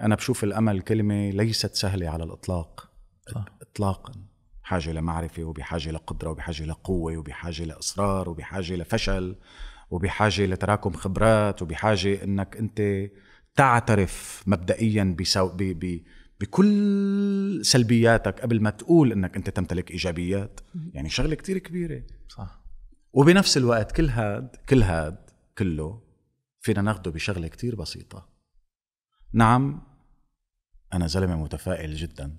انا بشوف الامل كلمه ليست سهله على الاطلاق صح. اطلاقا بحاجه لمعرفه وبحاجه لقدره وبحاجه لقوه وبحاجه لاصرار وبحاجه لفشل وبحاجه لتراكم خبرات وبحاجه انك انت تعترف مبدئيا بسو... ب... ب... بكل سلبياتك قبل ما تقول انك انت تمتلك ايجابيات يعني شغله كتير كبيره صح وبنفس الوقت كل هاد كل هاد كله فينا ناخده بشغله كتير بسيطه نعم انا زلمه متفائل جدا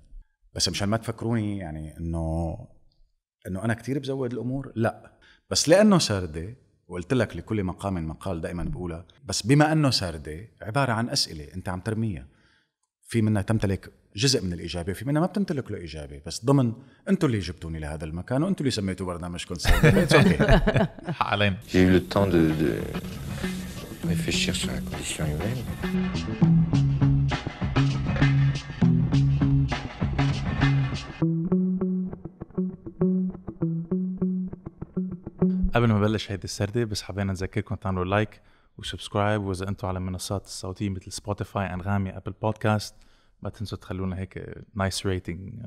بس مشان ما تفكروني يعني انه انه انا كثير بزود الامور لا بس لانه سارده وقلت لك لكل مقام مقال دائما بقولها بس بما انه سارده عباره عن اسئله انت عم ترميها في منها تمتلك جزء من الاجابه في منها ما بتمتلك له اجابه بس ضمن انتم اللي جبتوني لهذا المكان وانتم اللي سميتوا برنامجكم سارده علينا J'ai eu le temps de, de réfléchir sur la condition humaine. قبل ما بلش هيدي السردة بس حبينا نذكركم تعملوا لايك وسبسكرايب واذا انتم على المنصات الصوتيه مثل سبوتيفاي انغامي ابل بودكاست ما تنسوا تخلونا هيك نايس آه، ريتنج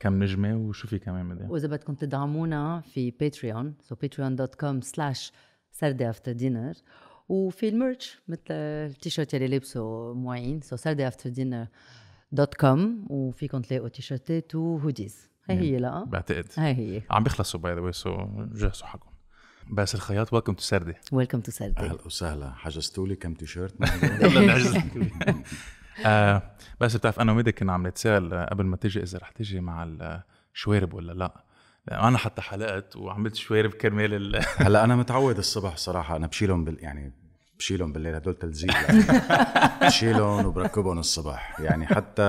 كم نجمه وشو في كمان مدى واذا بدكم تدعمونا في باتريون سو باتريون دوت كوم سلاش سردة افتر دينر وفي الميرتش مثل التيشيرت اللي لابسه معين سو سردة افتر دينر دوت كوم وفيكم تلاقوا تيشيرتات وهوديز هي هي لا بعتقد هي هي عم بيخلصوا باي ذا واي سو جهزوا حقكم بس الخياط ويلكم تو سردة ويلكم تو سردة اهلا وسهلا حجزتوا لي كم تيشيرت نعم. آه، بس بتعرف انا وميدي كنا عم نتساءل آه، قبل ما تجي اذا رح تجي مع الشوارب آه، ولا لا انا حتى حلقت وعملت شوارب كرمال هلا انا متعود الصبح صراحه انا بشيلهم بال يعني بشيلهم بالليل هدول تلزيق يعني. بشيلهم وبركبهم الصبح يعني حتى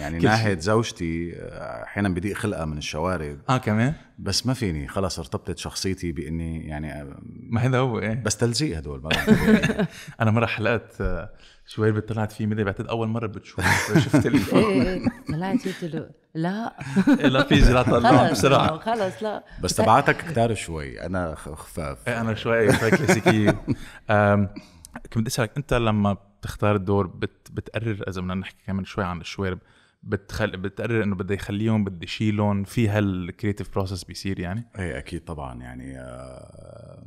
يعني ناهد زوجتي احيانا بضيق خلقها من الشوارب اه كمان بس ما فيني خلص ارتبطت شخصيتي باني يعني آه، ما هذا هو ايه بس تلزيق هدول انا مره حلقت آه، هي طلعت فيه مدري بعتقد اول مره بتشوف شفت الفيلم إيه،, إيه،, ايه طلعت قلت له لا إيه، لا في لا طلع بسرعه خلص لا بس تبعاتك كتار شوي انا خفاف ايه انا شوي شوي كلاسيكيه كنت بدي اسالك انت لما بتختار الدور بت بتقرر اذا بدنا نحكي كمان شوي عن الشوارب بتخل... بتقرر انه بدي يخليهم بدي يشيلهم في هالكريتيف بروسس بيصير يعني؟ ايه اكيد طبعا يعني آه،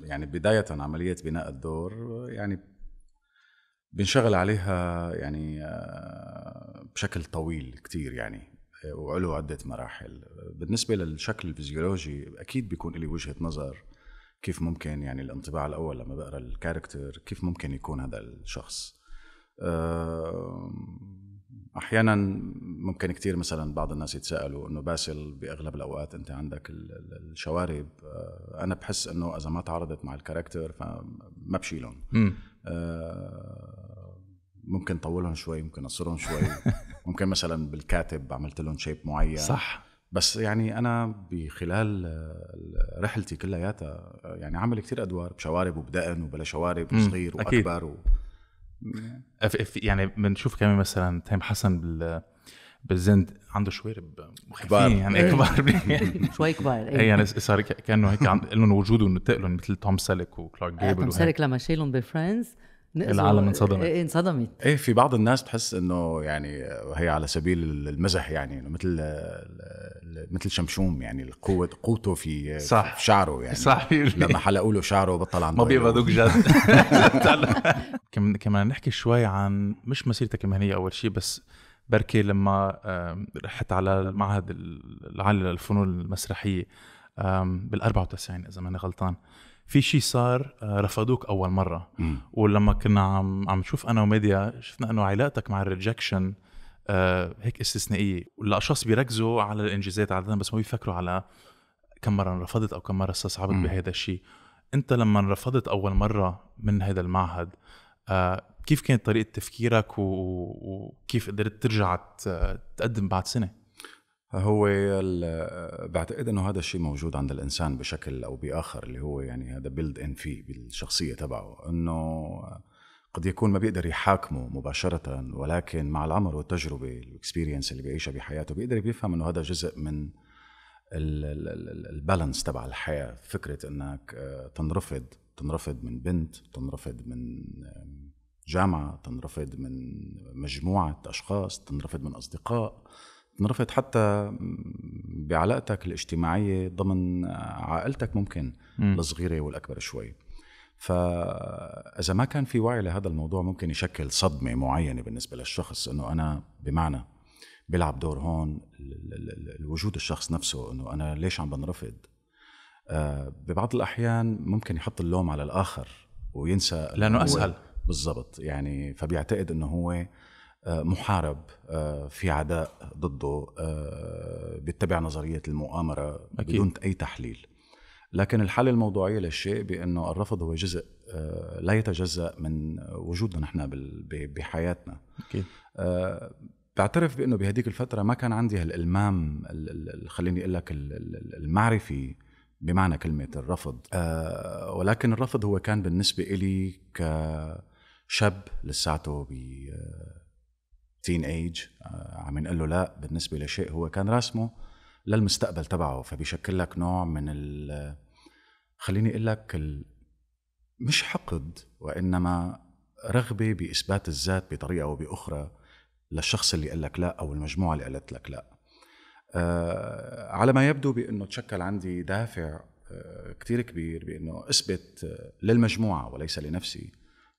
يعني بدايه عمليه بناء الدور يعني بنشغل عليها يعني آه، بشكل طويل كتير يعني آه، وعلو عدة مراحل بالنسبة للشكل الفيزيولوجي أكيد بيكون لي وجهة نظر كيف ممكن يعني الانطباع الأول لما بقرأ الكاركتر كيف ممكن يكون هذا الشخص أحيانا ممكن كتير مثلا بعض الناس يتساءلوا أنه باسل بأغلب الأوقات أنت عندك الشوارب آه، أنا بحس أنه إذا ما تعارضت مع الكاركتر فما بشيلهم ممكن طولهم شوي ممكن اصرهم شوي ممكن مثلا بالكاتب عملت لهم شيب معين صح بس يعني انا بخلال رحلتي كلياتها يعني عامل كتير ادوار بشوارب وبدقن وبلا شوارب وصغير واكبر و... يعني بنشوف كمان مثلا تيم حسن بال بالزند عنده شوارب مخيفين يعني إيه إيه. كبار شوي كبار اي إيه، يعني صار كانه هيك لهم وجود انه تقلهم مثل توم سالك وكلارك آه، جيبل توم سالك لما شيلهم بفريندز العالم انصدمت ايه انصدمت ايه في بعض الناس تحس انه يعني هي على سبيل المزح يعني مثل مثل شمشوم يعني القوة قوته في صح في شعره يعني صح لما حلقوا له شعره بطل عنده ما بيبادوك جد كمان نحكي شوي عن مش مسيرتك المهنيه اول شيء بس بركي لما رحت على المعهد العالي للفنون المسرحيه بال 94 اذا ماني غلطان في شيء صار آه، رفضوك اول مره م. ولما كنا عم عم نشوف انا وميديا شفنا انه علاقتك مع الريجكشن آه، هيك استثنائيه والاشخاص بيركزوا على الانجازات عاده بس ما بيفكروا على كم مره رفضت او كم مره استصعبت بهذا الشيء انت لما رفضت اول مره من هذا المعهد آه، كيف كانت طريقه تفكيرك وكيف قدرت ترجع تقدم بعد سنه هو آه، بعتقد انه هذا الشيء موجود عند الانسان بشكل او باخر اللي هو يعني هذا بيلد ان فيه بالشخصيه تبعه انه قد يكون ما بيقدر يحاكمه مباشره ولكن مع العمر والتجربه الاكسبيرينس اللي بيعيشها بحياته بيقدر بيفهم انه هذا جزء من البالانس تبع الحياه فكره انك آه، تنرفض تنرفض من بنت تنرفض من جامعه تنرفض من مجموعه اشخاص تنرفض من اصدقاء تنرفض حتى بعلاقتك الاجتماعيه ضمن عائلتك ممكن م. الصغيره والاكبر شوي فاذا ما كان في وعي لهذا الموضوع ممكن يشكل صدمه معينه بالنسبه للشخص انه انا بمعنى بيلعب دور هون الوجود الشخص نفسه انه انا ليش عم بنرفض آه ببعض الاحيان ممكن يحط اللوم على الاخر وينسى لانه اسهل بالضبط يعني فبيعتقد انه هو محارب آه، في عداء ضده آه، بيتبع نظريه المؤامره أكيد. بدون اي تحليل لكن الحالة الموضوعية للشيء بانه الرفض هو جزء آه، لا يتجزا من وجودنا نحن بحياتنا أكيد. بعترف بانه بهديك الفتره ما كان عندي هالالمام خليني اقول لك المعرفي بمعنى كلمه الرفض ولكن الرفض هو كان بالنسبه لي كشاب لساته تين ايج آه، عم نقول له لا بالنسبه لشيء هو كان راسمه للمستقبل تبعه فبيشكل لك نوع من ال خليني اقول لك ال... مش حقد وانما رغبه باثبات الذات بطريقه او باخرى للشخص اللي قال لك لا او المجموعه اللي قالت لك لا آه على ما يبدو بانه تشكل عندي دافع آه كتير كبير بانه اثبت آه، للمجموعه وليس لنفسي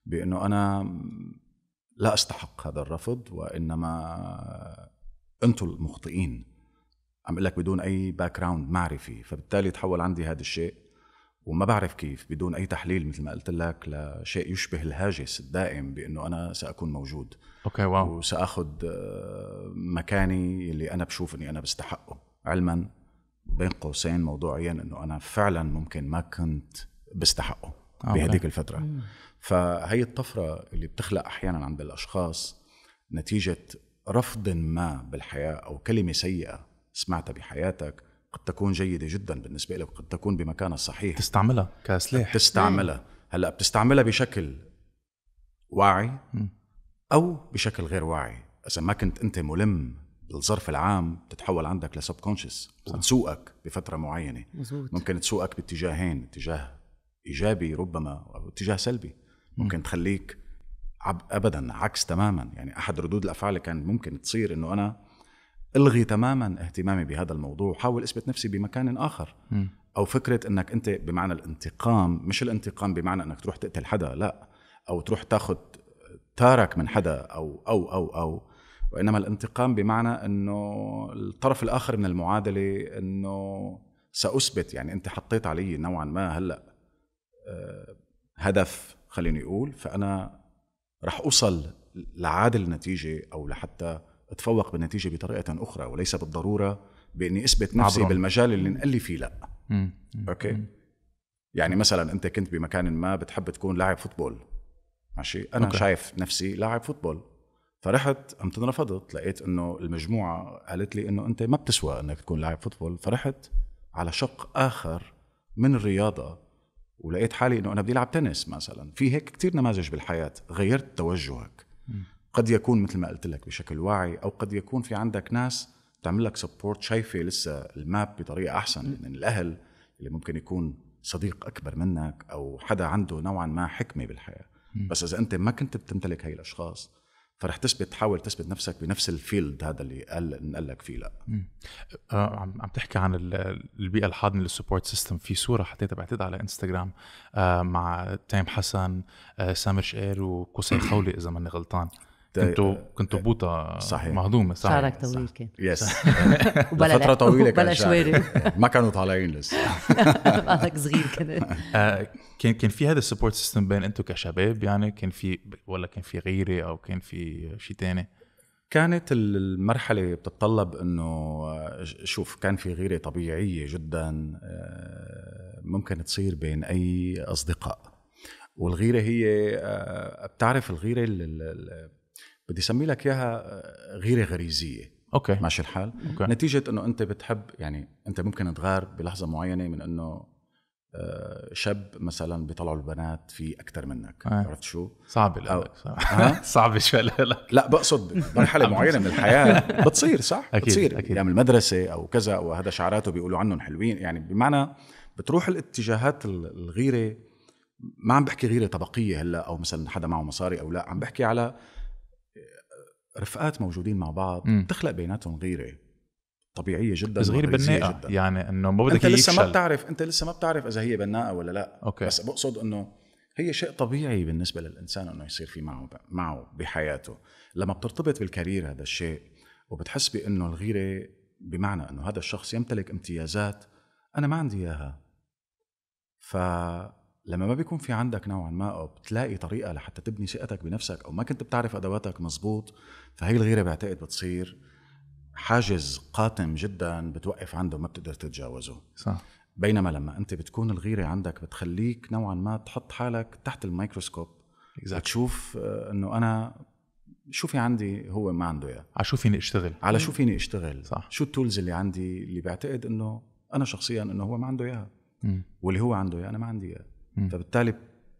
بانه انا لا استحق هذا الرفض وانما انتم المخطئين عم اقول لك بدون اي باك جراوند معرفي فبالتالي تحول عندي هذا الشيء وما بعرف كيف بدون اي تحليل مثل ما قلت لك لشيء يشبه الهاجس الدائم بانه انا ساكون موجود اوكي واو وساخذ آه، مكاني اللي انا بشوف اني انا بستحقه علما بين قوسين موضوعيا انه انا فعلا ممكن ما كنت بستحقه آه، بهذيك الفتره فهي الطفرة اللي بتخلق أحيانا عند الأشخاص نتيجة رفض ما بالحياة أو كلمة سيئة سمعتها بحياتك قد تكون جيدة جدا بالنسبة لك قد تكون بمكانها الصحيح تستعملها كسلاح تستعملها هلا بتستعملها بشكل واعي أو بشكل غير واعي إذا ما كنت أنت ملم بالظرف العام بتتحول عندك لسب كونشس وتسوقك بفتره معينه مزبوط. ممكن تسوقك باتجاهين اتجاه ايجابي ربما او اتجاه سلبي ممكن تخليك عب ابدا عكس تماما يعني احد ردود الافعال اللي كان ممكن تصير انه انا الغي تماما اهتمامي بهذا الموضوع وحاول اثبت نفسي بمكان اخر او فكره انك انت بمعنى الانتقام مش الانتقام بمعنى انك تروح تقتل حدا لا او تروح تاخذ تارك من حدا او او او او وانما الانتقام بمعنى انه الطرف الاخر من المعادله انه ساثبت يعني انت حطيت علي نوعا ما هلا آه، هدف خليني اقول فانا رح اوصل لعادل النتيجة او لحتى اتفوق بالنتيجه بطريقه اخرى وليس بالضروره باني اثبت نفسي عبرهم. بالمجال اللي انقال لي فيه لا مم. اوكي مم. يعني مثلا انت كنت بمكان ما بتحب تكون لاعب فوتبول ماشي انا أوكي. شايف نفسي لاعب فوتبول فرحت قمت انرفضت لقيت انه المجموعه قالت لي انه انت ما بتسوى انك تكون لاعب فوتبول فرحت على شق اخر من الرياضه ولقيت حالي انه انا بدي العب تنس مثلا في هيك كثير نماذج بالحياه غيرت توجهك قد يكون مثل ما قلت لك بشكل واعي او قد يكون في عندك ناس تعمل لك سبورت شايفه لسه الماب بطريقه احسن من الاهل اللي ممكن يكون صديق اكبر منك او حدا عنده نوعا ما حكمه بالحياه بس اذا انت ما كنت بتمتلك هاي الاشخاص فرح تثبت تحاول تثبت نفسك بنفس الفيلد هذا اللي قال نقول لك فيه لا آه، عم عم تحكي عن البيئه الحاضنه للسبورت سيستم في صوره حطيتها بعتقد على انستغرام آه، مع تيم حسن آه، سامر شقير وقصي خولي اذا ماني غلطان كنتوا كنتوا آه، بوطه صحيح مهضومه صحيح شعرك طويل كان يس وبلا فتره طويله كان شوارب ما كانوا طالعين لسه بعدك صغير كان آه، كان كان في هذا السبورت سيستم بين انتم كشباب يعني كان في ولا كان في غيره او كان في شيء ثاني كانت المرحله بتتطلب انه آه، شوف كان في غيره طبيعيه جدا ممكن تصير بين اي اصدقاء والغيره هي بتعرف الغيره بدي اسمي لك اياها آه، غيره غريزيه اوكي ماشي الحال أوكي. نتيجه انه انت بتحب يعني انت ممكن تغار بلحظه معينه من انه آه، شاب مثلا بيطلعوا البنات في اكثر منك آه. عرفت شو صعب لا أو... صعب آه. صعب شوي لا لا بقصد مرحله معينه من الحياه بتصير صح أكيد. بتصير اكيد ايام المدرسه او كذا وهذا شعراته بيقولوا عنهم حلوين يعني بمعنى بتروح الاتجاهات الغيره ما عم بحكي غيره طبقيه هلا او مثلا حدا معه مصاري او لا عم بحكي على رفقات موجودين مع بعض م. بتخلق بيناتهم غيره طبيعيه جدا بس غير بناءه جداً. يعني انه ما بدك انت لسه ما بتعرف انت لسه ما بتعرف اذا هي بناءه ولا لا أوكي. بس بقصد انه هي شيء طبيعي بالنسبه للانسان انه يصير في معه معه بحياته لما بترتبط بالكارير هذا الشيء وبتحس بانه الغيره بمعنى انه هذا الشخص يمتلك امتيازات انا ما عندي اياها ف لما ما بيكون في عندك نوعا ما او بتلاقي طريقه لحتى تبني ثقتك بنفسك او ما كنت بتعرف ادواتك مزبوط فهي الغيره بعتقد بتصير حاجز قاتم جدا بتوقف عنده وما بتقدر تتجاوزه صح بينما لما انت بتكون الغيره عندك بتخليك نوعا ما تحط حالك تحت الميكروسكوب exactly. تشوف آه، انه انا شو في عندي هو ما عنده اياه على شو فيني اشتغل على شو فيني اشتغل صح شو التولز اللي عندي اللي بعتقد انه انا شخصيا انه هو ما عنده اياها واللي هو عنده اياه انا ما عندي اياه فبالتالي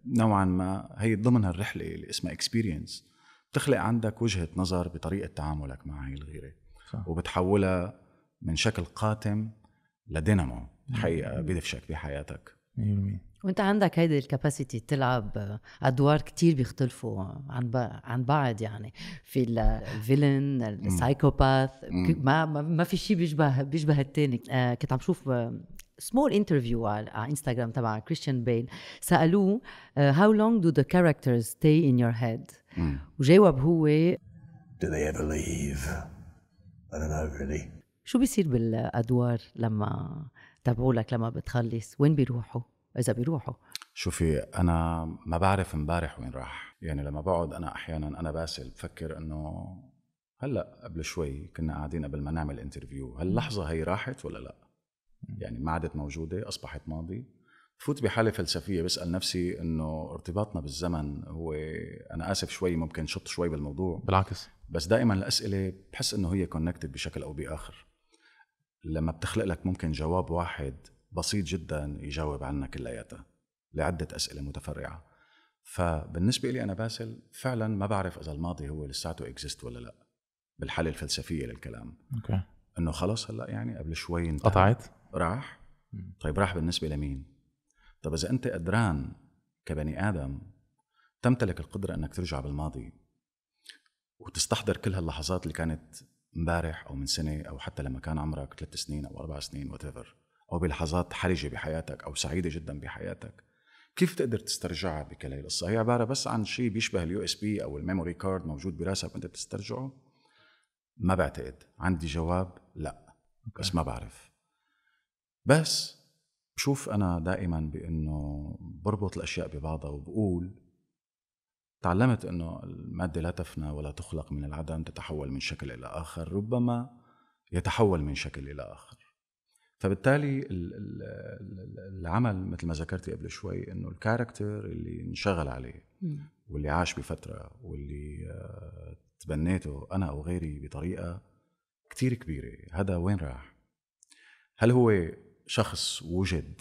نوعا ما هي ضمن هالرحله اللي اسمها اكسبيرينس بتخلق عندك وجهه نظر بطريقه تعاملك مع هي الغيره صح. وبتحولها من شكل قاتم لدينامو حقيقه بدفشك بحياتك 100% وانت عندك هيدي الكاباسيتي تلعب ادوار كتير بيختلفوا عن عن بعض يعني في الفيلن السايكوباث ما ما في شيء بيشبه بيشبه الثاني آه، كنت عم شوف سمول انترفيو على انستغرام تبع كريستيان بيل سالوه هاو لونج دو ذا كاركترز ستي ان يور هيد وجاوب هو Do they ever leave? I don't know really. شو بيصير بالادوار لما تبعولك لما بتخلص وين بيروحوا اذا بيروحوا شوفي انا ما بعرف امبارح وين راح يعني لما بقعد انا احيانا انا باسل بفكر انه هلا قبل شوي كنا قاعدين قبل ما نعمل انترفيو هاللحظه هي راحت ولا لا يعني ما عادت موجوده اصبحت ماضي فوت بحاله فلسفيه بسال نفسي انه ارتباطنا بالزمن هو انا اسف شوي ممكن شط شوي بالموضوع بالعكس بس دائما الاسئله بحس انه هي كونكتد بشكل او باخر لما بتخلق لك ممكن جواب واحد بسيط جدا يجاوب عنا كلياتها لعده اسئله متفرعه فبالنسبه لي انا باسل فعلا ما بعرف اذا الماضي هو لساته اكزيست ولا لا بالحاله الفلسفيه للكلام اوكي انه خلص هلا يعني قبل شوي انتهى قطعت راح طيب راح بالنسبه لمين طيب اذا انت قدران كبني ادم تمتلك القدره انك ترجع بالماضي وتستحضر كل هاللحظات اللي كانت امبارح او من سنه او حتى لما كان عمرك ثلاث سنين او اربع سنين وات او بلحظات حرجه بحياتك او سعيده جدا بحياتك كيف تقدر تسترجعها بكل هي القصه؟ هي عباره بس عن شيء بيشبه اليو اس بي او الميموري كارد موجود براسك وانت بتسترجعه؟ ما بعتقد، عندي جواب لا بس ما بعرف بس بشوف انا دائما بانه بربط الاشياء ببعضها وبقول تعلمت انه الماده لا تفنى ولا تخلق من العدم تتحول من شكل الى اخر ربما يتحول من شكل الى اخر فبالتالي العمل مثل ما ذكرتي قبل شوي انه الكاركتر اللي انشغل عليه واللي عاش بفتره واللي آه، تبنيته انا او غيري بطريقه كتير كبيره هذا وين راح هل هو شخص وجد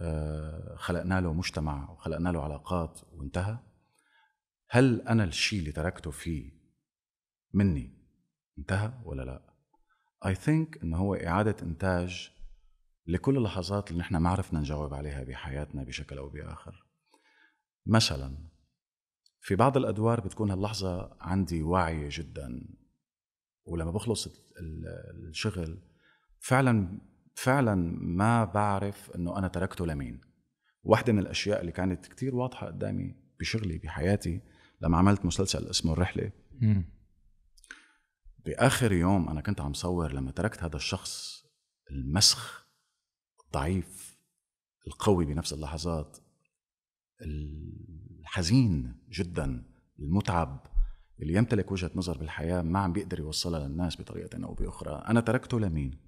آه، خلقنا له مجتمع وخلقنا له علاقات وانتهى هل انا الشيء اللي تركته فيه مني انتهى ولا لا اي ثينك انه هو اعاده انتاج لكل اللحظات اللي نحن ما عرفنا نجاوب عليها بحياتنا بشكل او باخر مثلا في بعض الادوار بتكون هاللحظه عندي واعيه جدا ولما بخلص الشغل فعلا فعلا ما بعرف انه انا تركته لمين واحدة من الاشياء اللي كانت كتير واضحة قدامي بشغلي بحياتي لما عملت مسلسل اسمه الرحلة باخر يوم انا كنت عم صور لما تركت هذا الشخص المسخ الضعيف القوي بنفس اللحظات الحزين جدا المتعب اللي يمتلك وجهه نظر بالحياه ما عم بيقدر يوصلها للناس بطريقه او باخرى انا تركته لمين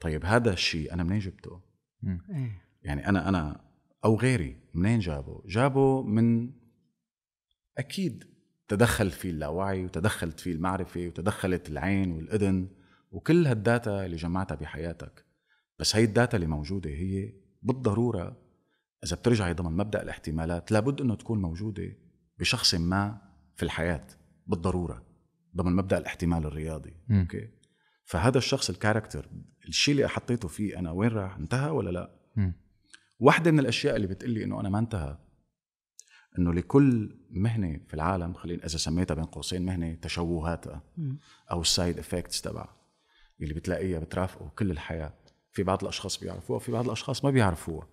طيب هذا الشيء انا منين جبته؟ إيه. يعني انا انا او غيري منين جابه؟ جابه من اكيد تدخل فيه اللاوعي وتدخلت فيه المعرفه وتدخلت العين والاذن وكل هالداتا اللي جمعتها بحياتك بس هي الداتا اللي موجوده هي بالضروره اذا بترجعي ضمن مبدا الاحتمالات لابد انه تكون موجوده بشخص ما في الحياه بالضروره ضمن مبدا الاحتمال الرياضي اوكي فهذا الشخص الكاركتر الشيء اللي حطيته فيه انا وين راح انتهى ولا لا واحده من الاشياء اللي بتقلي انه انا ما انتهى انه لكل مهنه في العالم خلينا اذا سميتها بين قوسين مهنه تشوهاتها او السايد افكتس تبعها اللي بتلاقيها بترافقه كل الحياه في بعض الاشخاص بيعرفوها في بعض الاشخاص ما بيعرفوها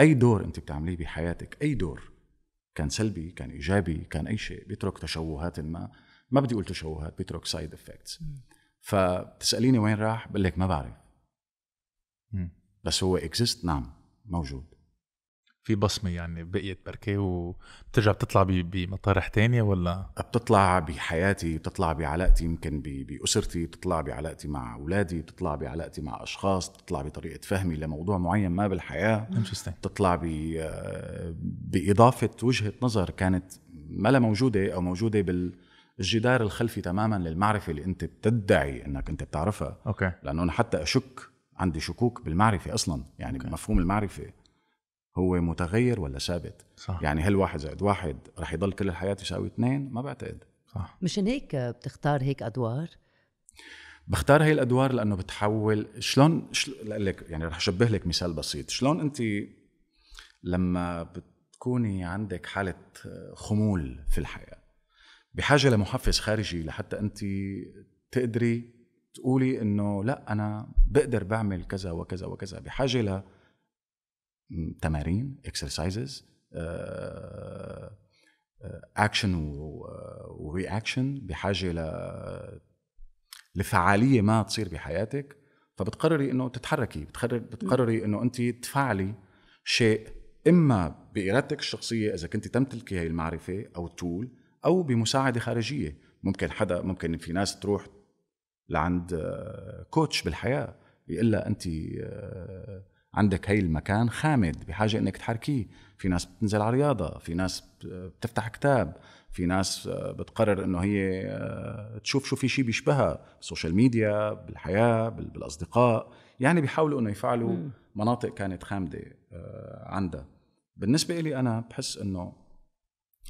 اي دور انت بتعمليه بحياتك اي دور كان سلبي كان ايجابي كان اي شيء بيترك تشوهات ما ما بدي اقول تشوهات بيترك سايد افكتس فبتساليني وين راح بقول لك ما بعرف م. بس هو اكزيست نعم موجود في بصمه يعني بقيت بركي وبترجع بتطلع بمطارح تانية ولا بتطلع بحياتي بتطلع بعلاقتي يمكن باسرتي بتطلع بعلاقتي مع اولادي بتطلع بعلاقتي مع اشخاص بتطلع بطريقه فهمي لموضوع معين ما بالحياه بتطلع ب آه، باضافه وجهه نظر كانت ما لا موجوده او موجوده بال الجدار الخلفي تماما للمعرفه اللي انت بتدعي انك انت بتعرفها اوكي لانه انا حتى اشك عندي شكوك بالمعرفه اصلا يعني أوكي. مفهوم المعرفه هو متغير ولا ثابت صح. يعني هل واحد زائد واحد رح يضل كل الحياه يساوي اثنين ما بعتقد صح مشان هيك بتختار هيك ادوار بختار هي الادوار لانه بتحول شلون شل... لك يعني رح اشبه لك مثال بسيط شلون انت لما بتكوني عندك حاله خمول في الحياه بحاجه لمحفز خارجي لحتى انت تقدري تقولي انه لا انا بقدر بعمل كذا وكذا وكذا بحاجه ل تمارين اكسرسايزز اكشن ورياكشن بحاجه ل لفعاليه ما تصير بحياتك فبتقرري انه تتحركي بتقرري انه انت تفعلي شيء اما بارادتك الشخصيه اذا كنت تمتلكي هاي المعرفه او التول او بمساعده خارجيه ممكن حدا ممكن في ناس تروح لعند آه، كوتش بالحياه يقول لها انت آه، عندك هي المكان خامد بحاجه انك تحركيه في ناس بتنزل على رياضه في ناس بتفتح كتاب في ناس آه، بتقرر انه هي تشوف شو في شيء بيشبهها سوشيال ميديا بالحياه بالاصدقاء يعني بيحاولوا انه يفعلوا مناطق كانت خامده عندها بالنسبه لي انا بحس انه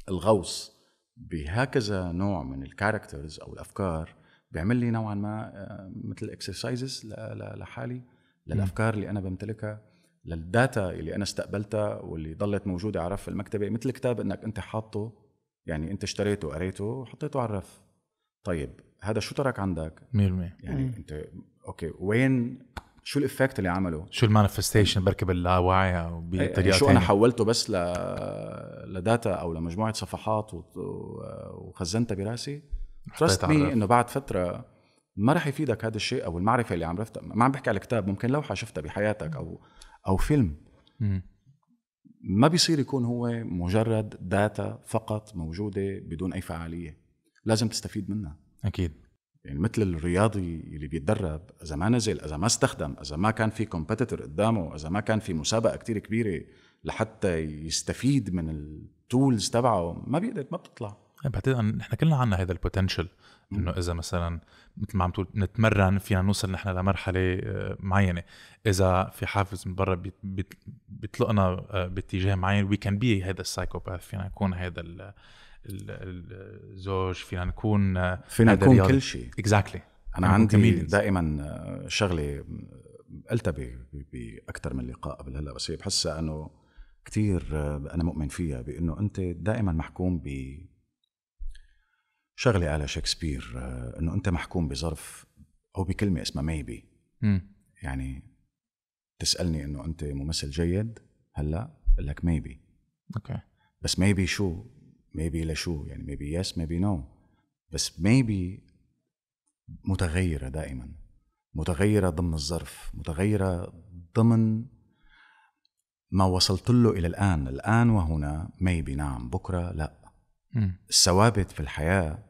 الغوص بهكذا نوع من الكاركترز او الافكار بيعمل لي نوعا ما آه، مثل اكسرسايزز لحالي للافكار اللي انا بمتلكها للداتا اللي انا استقبلتها واللي ضلت موجوده على رف المكتبه مثل كتاب انك انت حاطه يعني انت اشتريته قريته وحطيته على الرف طيب هذا شو ترك عندك 100% يعني مم. انت اوكي وين شو الافكت اللي عمله شو المانيفستيشن بركب اللاوعي او بطريقه يعني شو انا حولته بس ل... لداتا او لمجموعه صفحات و... وخزنتها براسي تراست مي انه بعد فتره ما رح يفيدك هذا الشيء او المعرفه اللي عم عرفتها ما عم بحكي على كتاب ممكن لوحه شفتها بحياتك او او فيلم م. ما بيصير يكون هو مجرد داتا فقط موجوده بدون اي فعاليه لازم تستفيد منها اكيد يعني مثل الرياضي اللي بيتدرب اذا ما نزل اذا ما استخدم اذا ما كان في كومبيتيتور قدامه اذا ما كان في مسابقه كتير كبيره لحتى يستفيد من التولز تبعه ما بيقدر ما بتطلع يعني بعتقد نحن كلنا عندنا هذا البوتنشل انه اذا مثلا مثل ما عم تقول نتمرن فينا نوصل نحن لمرحله آه، معينه اذا في حافز من برا بيطلقنا آه، باتجاه معين وي كان بي هذا السايكوباث فينا نكون هذا الزوج فينا نكون آه، فينا نكون كل شيء اكزاكتلي exactly. انا عندي دائما آه، شغله آه، قلتها باكثر من لقاء قبل هلا بس هي بحسها انه كثير انا مؤمن فيها بانه انت دائما محكوم ب شغله على شكسبير انه انت محكوم بظرف او بكلمه اسمها ميبي يعني تسالني انه انت ممثل جيد هلا بقول لك ميبي اوكي بس ميبي شو ميبي لشو يعني ميبي يس ميبي نو بس ميبي متغيرة دائما متغيرة ضمن الظرف متغيرة ضمن ما وصلت له إلى الآن الآن وهنا ميبي نعم بكرة لا الثوابت في الحياة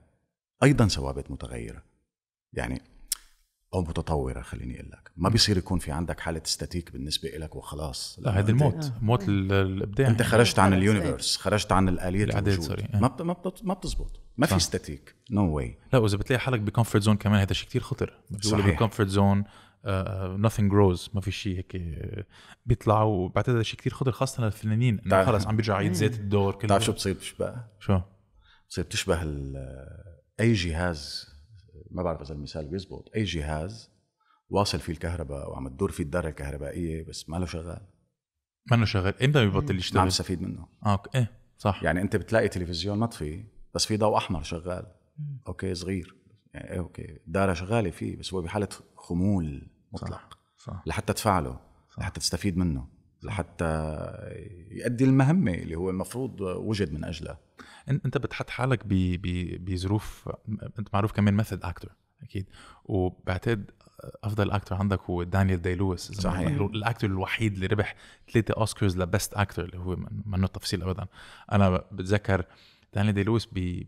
أيضا ثوابت متغيرة يعني او متطوره خليني اقول لك ما بيصير يكون في عندك حاله استاتيك بالنسبه لك وخلاص لا هذا الموت موت إيه. الابداع انت خرجت عن اليونيفيرس خرجت عن الاليه الوجود سوري ما ما ما بتزبط ما في استاتيك نو no واي لا واذا بتلاقي حالك بكمفورت زون كمان هذا شيء كثير خطر بيقولوا بالكمفورت آه، زون آه، nothing جروز ما في شيء هيك آه، بيطلع وبعتقد هذا شيء كثير خطر خاصه للفنانين انه خلص عم بيرجع عيد زيت الدور كله بتعرف شو بتصير بتشبه؟ شو؟ بتصير بتشبه اي جهاز ما بعرف اذا المثال بيزبط اي جهاز واصل فيه الكهرباء وعم تدور فيه الداره الكهربائيه بس ما له شغال ما له شغال امتى ببطل يشتغل؟ ما عم منه اه ايه صح يعني انت بتلاقي تلفزيون مطفي بس في ضوء احمر شغال مم. اوكي صغير يعني ايه اوكي الداره شغاله فيه بس هو بحاله خمول مطلق صح. صح. لحتى تفعله صح. لحتى تستفيد منه لحتى يؤدي المهمه اللي هو المفروض وجد من اجلها انت بتحط حالك بظروف انت معروف كمان مثل اكتر اكيد وبعتقد افضل اكتر عندك هو دانيال داي لويس صحيح الاكتر الوحيد اللي ربح ثلاثه اوسكارز لبست اكتر اللي هو منه تفصيل ابدا انا بتذكر دانيال داي لويس ب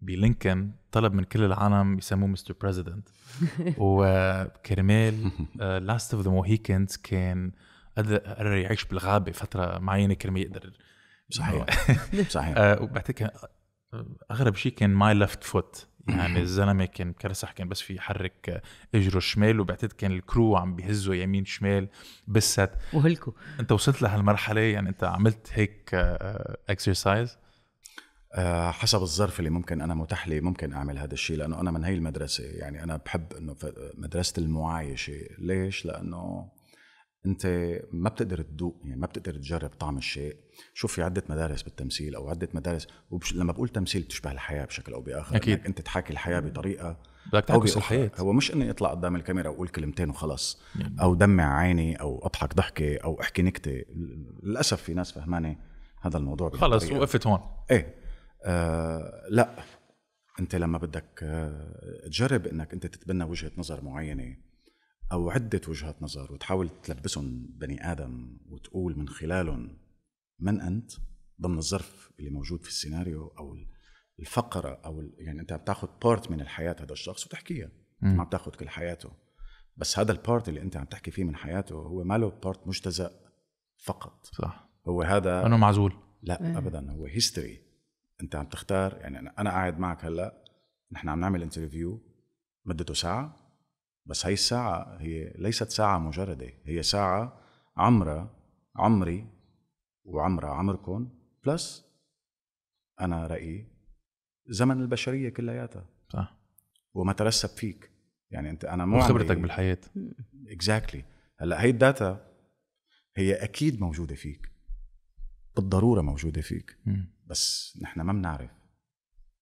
بلينكن طلب من كل العالم يسموه مستر بريزيدنت وكرمال لاست اوف ذا موهيكنز كان قدر يعيش بالغابه فتره معينه كرمال يقدر صحيح صحيح آه، وبعتقد كان آه، اغرب شيء كان ماي ليفت فوت يعني الزلمه كان كرسح كان بس في يحرك آه، اجره الشمال وبعتقد كان الكرو عم بيهزه يمين شمال بست وهلكوا انت وصلت لهالمرحله يعني انت عملت هيك اكسرسايز حسب الظرف اللي ممكن انا متاح لي ممكن اعمل هذا الشيء لانه انا من هي المدرسه يعني انا بحب انه مدرسه المعايشه ليش لانه انت ما بتقدر تدوق يعني ما بتقدر تجرب طعم الشيء شوف في عده مدارس بالتمثيل او عده مدارس وبش... لما بقول تمثيل بتشبه الحياه بشكل او باخر اكيد انك انت تحاكي الحياه بطريقه بدك تعكس الحياه هو مش اني اطلع قدام الكاميرا واقول كلمتين وخلص يعني. او دمع عيني او اضحك ضحكه او احكي نكته للاسف في ناس فهمانه هذا الموضوع خلص وقفت هون ايه آه لا انت لما بدك آه، تجرب انك انت تتبنى وجهه نظر معينه او عده وجهات نظر وتحاول تلبسهم بني ادم وتقول من خلالهم من انت ضمن الظرف اللي موجود في السيناريو او الفقره او يعني انت عم تاخذ بارت من الحياه هذا الشخص وتحكيها ما عم تاخذ كل حياته بس هذا البارت اللي انت عم تحكي فيه من حياته هو ما له بارت مجتزأ فقط صح هو هذا انه معزول لا ايه. ابدا هو هيستوري انت عم تختار يعني انا قاعد معك هلا نحن عم نعمل انترفيو مدته ساعه بس هاي الساعة هي ليست ساعة مجردة هي ساعة عمرة عمري وعمرة عمركم بلس أنا رأيي زمن البشرية كلياتها صح وما ترسب فيك يعني أنت أنا مو خبرتك بالحياة اكزاكتلي exactly. هلا هي الداتا هي أكيد موجودة فيك بالضرورة موجودة فيك بس نحن ما بنعرف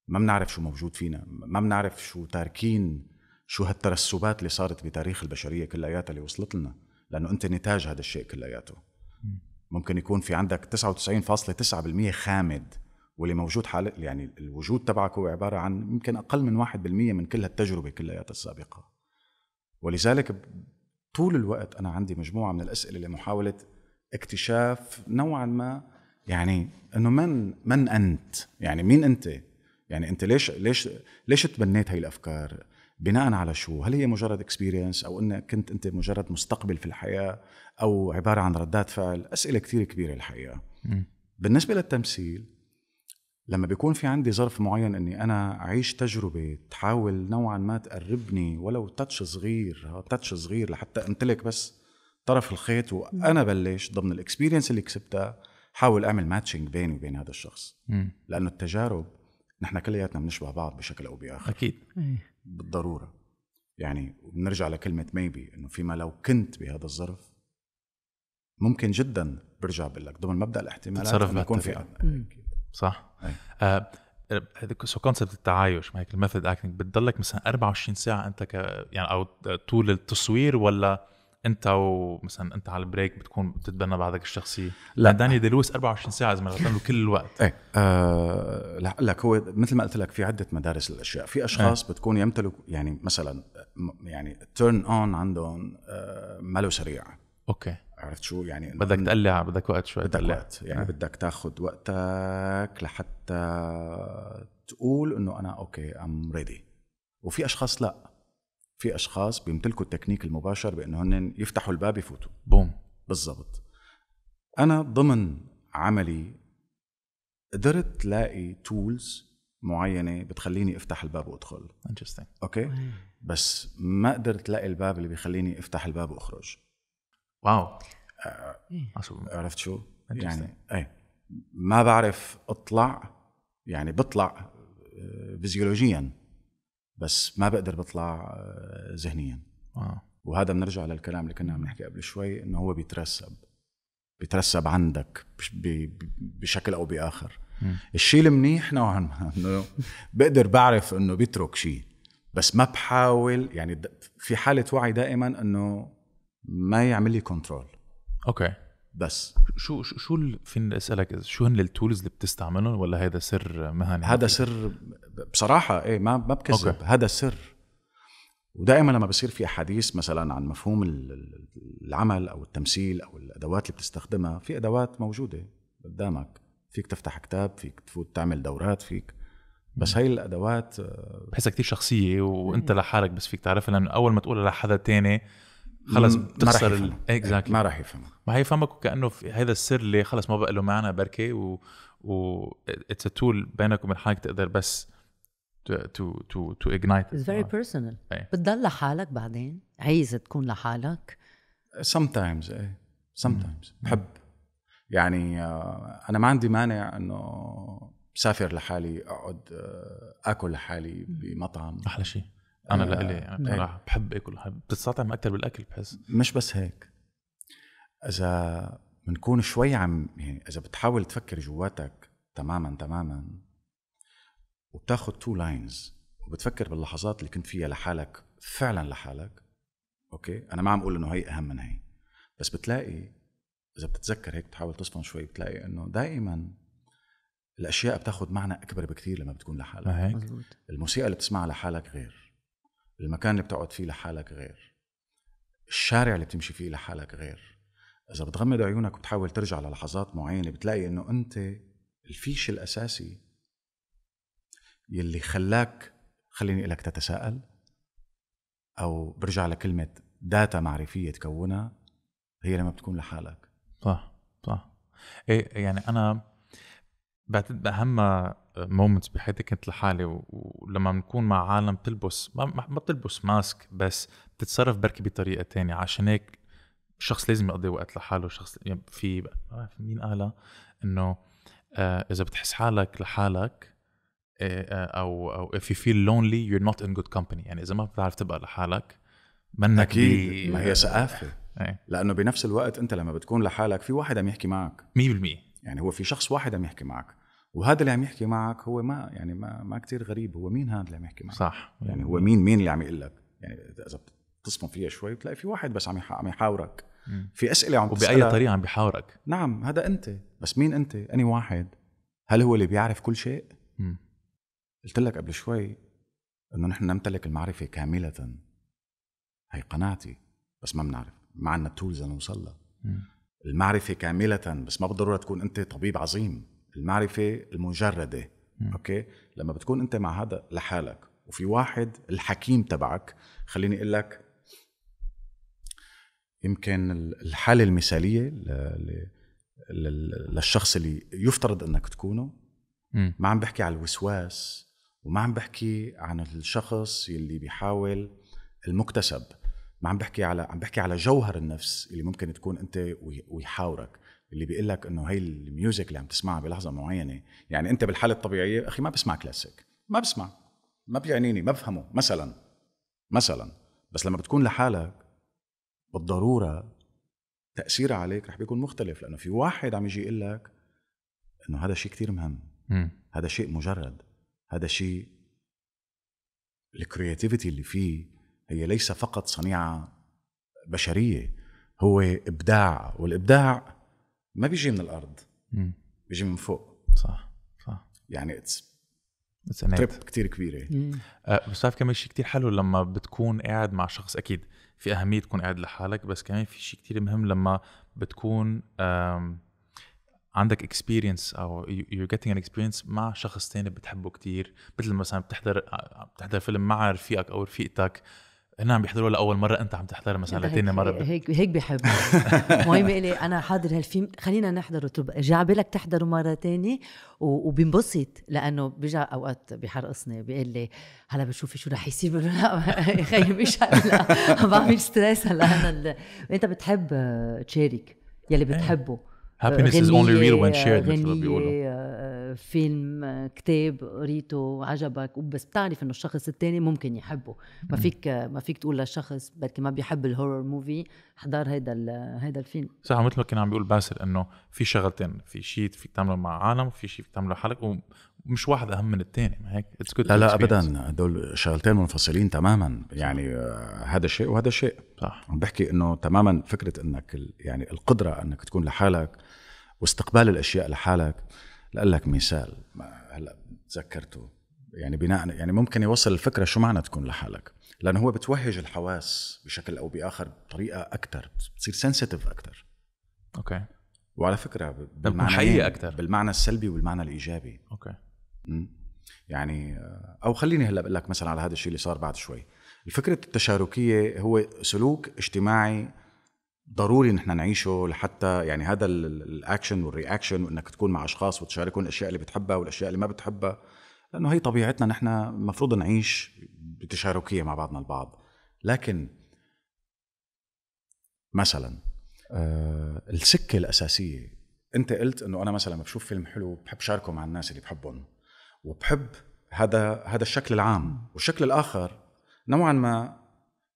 ما بنعرف شو موجود فينا ما بنعرف شو تاركين شو هالترسبات اللي صارت بتاريخ البشريه كلياتها اللي وصلت لنا لانه انت نتاج هذا الشيء كلياته ممكن يكون في عندك 99.9% خامد واللي موجود حال يعني الوجود تبعك هو عباره عن يمكن اقل من 1% من كل هالتجربه كلياتها السابقه ولذلك طول الوقت انا عندي مجموعه من الاسئله لمحاوله اكتشاف نوعا ما يعني انه من من انت؟ يعني مين انت؟ يعني انت ليش ليش ليش تبنيت هاي الافكار؟ بناء على شو هل هي مجرد اكسبيرينس او انك كنت انت مجرد مستقبل في الحياه او عباره عن ردات فعل اسئله كثير كبيره الحقيقه بالنسبه للتمثيل لما بيكون في عندي ظرف معين اني انا اعيش تجربه تحاول نوعا ما تقربني ولو تاتش صغير تاتش صغير لحتى امتلك بس طرف الخيط وانا بلش ضمن الاكسبيرينس اللي كسبتها حاول اعمل ماتشنج بيني وبين هذا الشخص م. لانه التجارب نحن كلياتنا بنشبه بعض بشكل او باخر اكيد إيه. بالضروره يعني بنرجع لكلمه ميبي انه فيما لو كنت بهذا الظرف ممكن جدا برجع بقول لك ضمن مبدا الاحتمالات تتصرف يكون في صح آه سو كونسبت التعايش ما هيك الميثود اكتنج بتضلك مثلا 24 ساعه انت ك يعني او طول التصوير ولا انت ومثلا انت على البريك بتكون بتتبنى بعضك الشخصيه لا يعني داني دي لويس 24 ساعه اذا له كل الوقت ايه آه لا لك هو مثل ما قلت لك في عده مدارس للاشياء في اشخاص ايه. بتكون يمتلك يعني مثلا يعني تيرن اون عندهم آه ماله سريع اوكي عرفت شو يعني بدك تقلع بدك وقت شوي بدك وقت يعني آه. بدك تاخذ وقتك لحتى تقول انه انا اوكي ام ريدي وفي اشخاص لا في اشخاص بيمتلكوا التكنيك المباشر بانه هن يفتحوا الباب يفوتوا بوم بالضبط انا ضمن عملي قدرت لاقي تولز معينه بتخليني افتح الباب وادخل انترستنج اوكي بس ما قدرت لاقي الباب اللي بيخليني افتح الباب واخرج واو آه إيه. عرفت شو يعني اي ما بعرف اطلع يعني بطلع آه، فيزيولوجيا بس ما بقدر بطلع آه، ذهنيا آه. وهذا بنرجع للكلام اللي كنا عم نحكي قبل شوي انه هو بيترسب بيترسب عندك بشكل او باخر الشيء المنيح نوعا ما انه بقدر بعرف انه بيترك شيء بس ما بحاول يعني في حاله وعي دائما انه ما يعمل لي كنترول اوكي بس شو شو فيني اسالك شو هن التولز اللي بتستعملهم ولا هذا سر مهني هذا سر بصراحه ايه ما ما بكذب هذا سر ودائما لما بصير في احاديث مثلا عن مفهوم العمل او التمثيل او الادوات اللي بتستخدمها في ادوات موجوده قدامك فيك تفتح كتاب فيك تفوت تعمل دورات فيك بس هاي الادوات آه، بحسها كثير شخصيه وانت لحالك بس فيك تعرفها لانه اول ما تقولها لحدا تاني خلص بتخسر اكزاكتلي ما راح يفهمك ما هيفهمك وكانه في هذا السر اللي خلص ما بقى له معنى بركي و و اتس تول بينك وبين حالك تقدر بس تو تو تو اجنايت اتس فيري بيرسونال بتضل لحالك بعدين عايز تكون لحالك سم تايمز ايه سم تايمز بحب يعني آه، انا ما عندي مانع انه سافر لحالي اقعد آه، اكل لحالي بمطعم احلى شيء انا آه لإلي يعني بصراحه بحب اكل بتستطعم اكثر بالاكل بحس مش بس هيك اذا بنكون شوي عم يعني اذا بتحاول تفكر جواتك تماما تماما وبتاخذ تو لاينز وبتفكر باللحظات اللي كنت فيها لحالك فعلا لحالك اوكي انا ما عم اقول انه هي اهم من هي بس بتلاقي اذا بتتذكر هيك بتحاول تصفن شوي بتلاقي انه دائما الاشياء بتاخذ معنى اكبر بكثير لما بتكون لحالك هيك الموسيقى اللي بتسمعها لحالك غير المكان اللي بتقعد فيه لحالك غير الشارع اللي بتمشي فيه لحالك غير اذا بتغمض عيونك وبتحاول ترجع للحظات معينه بتلاقي انه انت الفيش الاساسي يلي خلاك خليني لك تتساءل او برجع لكلمه داتا معرفيه تكونها هي لما بتكون لحالك صح صح ايه يعني انا بعتقد اهم مومنتس بحياتي كنت لحالي ولما بنكون مع عالم بتلبس ما, ما بتلبس ماسك بس بتتصرف بركي بطريقه تانية عشان هيك شخص لازم يقضي وقت لحاله شخص في مين قالها انه آه، اذا بتحس حالك لحالك آه، آه، او او if you feel lonely you're not in good company يعني اذا ما بتعرف تبقى لحالك منك اكيد ما هي ثقافه ايه. لانه بنفس الوقت انت لما بتكون لحالك في واحد عم يحكي معك 100% يعني هو في شخص واحد عم يحكي معك وهذا اللي عم يحكي معك هو ما يعني ما ما كثير غريب هو مين هذا اللي عم يحكي معك صح يعني هو مين مين اللي عم يقول لك يعني اذا بتصمم فيها شوي بتلاقي في واحد بس عم عم يحاورك في اسئله عم وباي طريقه عم بيحاورك نعم هذا انت بس مين انت اني واحد هل هو اللي بيعرف كل شيء قلت لك قبل شوي انه نحن نمتلك المعرفه كامله هي قناعتي بس ما بنعرف ما عندنا التولز لنوصل المعرفه كامله بس ما بالضروره تكون انت طبيب عظيم المعرفه المجرده م. اوكي لما بتكون انت مع هذا لحالك وفي واحد الحكيم تبعك خليني اقول لك يمكن الحاله المثاليه للشخص اللي يفترض انك تكونه ما عم بحكي على الوسواس وما عم بحكي عن الشخص اللي بيحاول المكتسب ما عم بحكي على عم بحكي على جوهر النفس اللي ممكن تكون انت ويحاورك اللي بيقول لك انه هي الميوزك اللي عم تسمعها بلحظه معينه يعني انت بالحاله الطبيعيه اخي ما بسمع كلاسيك ما بسمع ما بيعنيني ما بفهمه مثلا مثلا بس لما بتكون لحالك بالضروره تاثيرها عليك رح بيكون مختلف لانه في واحد عم يجي يقول لك انه هذا شيء كتير مهم هذا شيء مجرد هذا شيء الكرياتيفيتي اللي فيه هي ليس فقط صنيعه بشريه هو ابداع والابداع ما بيجي من الارض مم. بيجي من فوق صح صح يعني اتس تريب كتير كبيره أه بس بتعرف كمان شيء كتير حلو لما بتكون قاعد مع شخص اكيد في اهميه تكون قاعد لحالك بس كمان في شيء كتير مهم لما بتكون عندك اكسبيرينس او يو جيتنج ان اكسبيرينس مع شخص تاني بتحبه كتير مثل مثلا بتحضر آه، بتحضر فيلم مع رفيقك او رفيقتك هن عم بيحضروا لاول مره انت عم تحضر مثلا لتاني مره هيك هيك بحب المهم الي انا حاضر هالفيلم خلينا نحضره طب جا بالك تحضره مره تانية وبنبسط لانه بيجا اوقات بحرقصني بيقول لي هلا بشوفي شو رح يصير بقول لا خيي مش هلا بعمل ستريس هلا انا انت بتحب تشارك يلي إيه. بتحبه هابينس از اونلي ريل وين شيرد مثل ما بيقولوا فيلم كتاب قريته وعجبك بس بتعرف انه الشخص الثاني ممكن يحبه ما فيك ما فيك تقول لشخص بركي ما بيحب الهورر موفي حضر هيدا هيدا الفيلم صح مثل ما كان عم بيقول باسل انه في شغلتين في شيء فيك تعمله مع عالم في شيء فيك تعمله حالك ومش واحد اهم من الثاني ما هيك اتس لا لا ابدا هدول شغلتين منفصلين تماما يعني آه، هذا شيء وهذا شيء صح عم بحكي انه تماما فكره انك يعني القدره انك تكون لحالك واستقبال الاشياء لحالك لك مثال هلا تذكرته يعني بناء يعني ممكن يوصل الفكره شو معنى تكون لحالك لانه هو بتوهج الحواس بشكل او باخر بطريقه اكثر بتصير سنسيتيف اكثر اوكي وعلى فكره بالمعنى يعني اكثر بالمعنى السلبي والمعنى الايجابي اوكي م? يعني آه، او خليني هلا بقول لك مثلا على هذا الشيء اللي صار بعد شوي الفكره التشاركيه هو سلوك اجتماعي ضروري ان احنا نعيشه لحتى يعني هذا الاكشن والرياكشن وانك تكون مع اشخاص وتشاركهم الاشياء اللي بتحبها والاشياء اللي ما بتحبها لانه هي طبيعتنا نحن المفروض نعيش بتشاركيه مع بعضنا البعض لكن مثلا آه السكه الاساسيه انت قلت انه انا مثلا بشوف فيلم حلو بحب شاركه مع الناس اللي بحبهم وبحب هذا هذا الشكل العام والشكل الاخر نوعا ما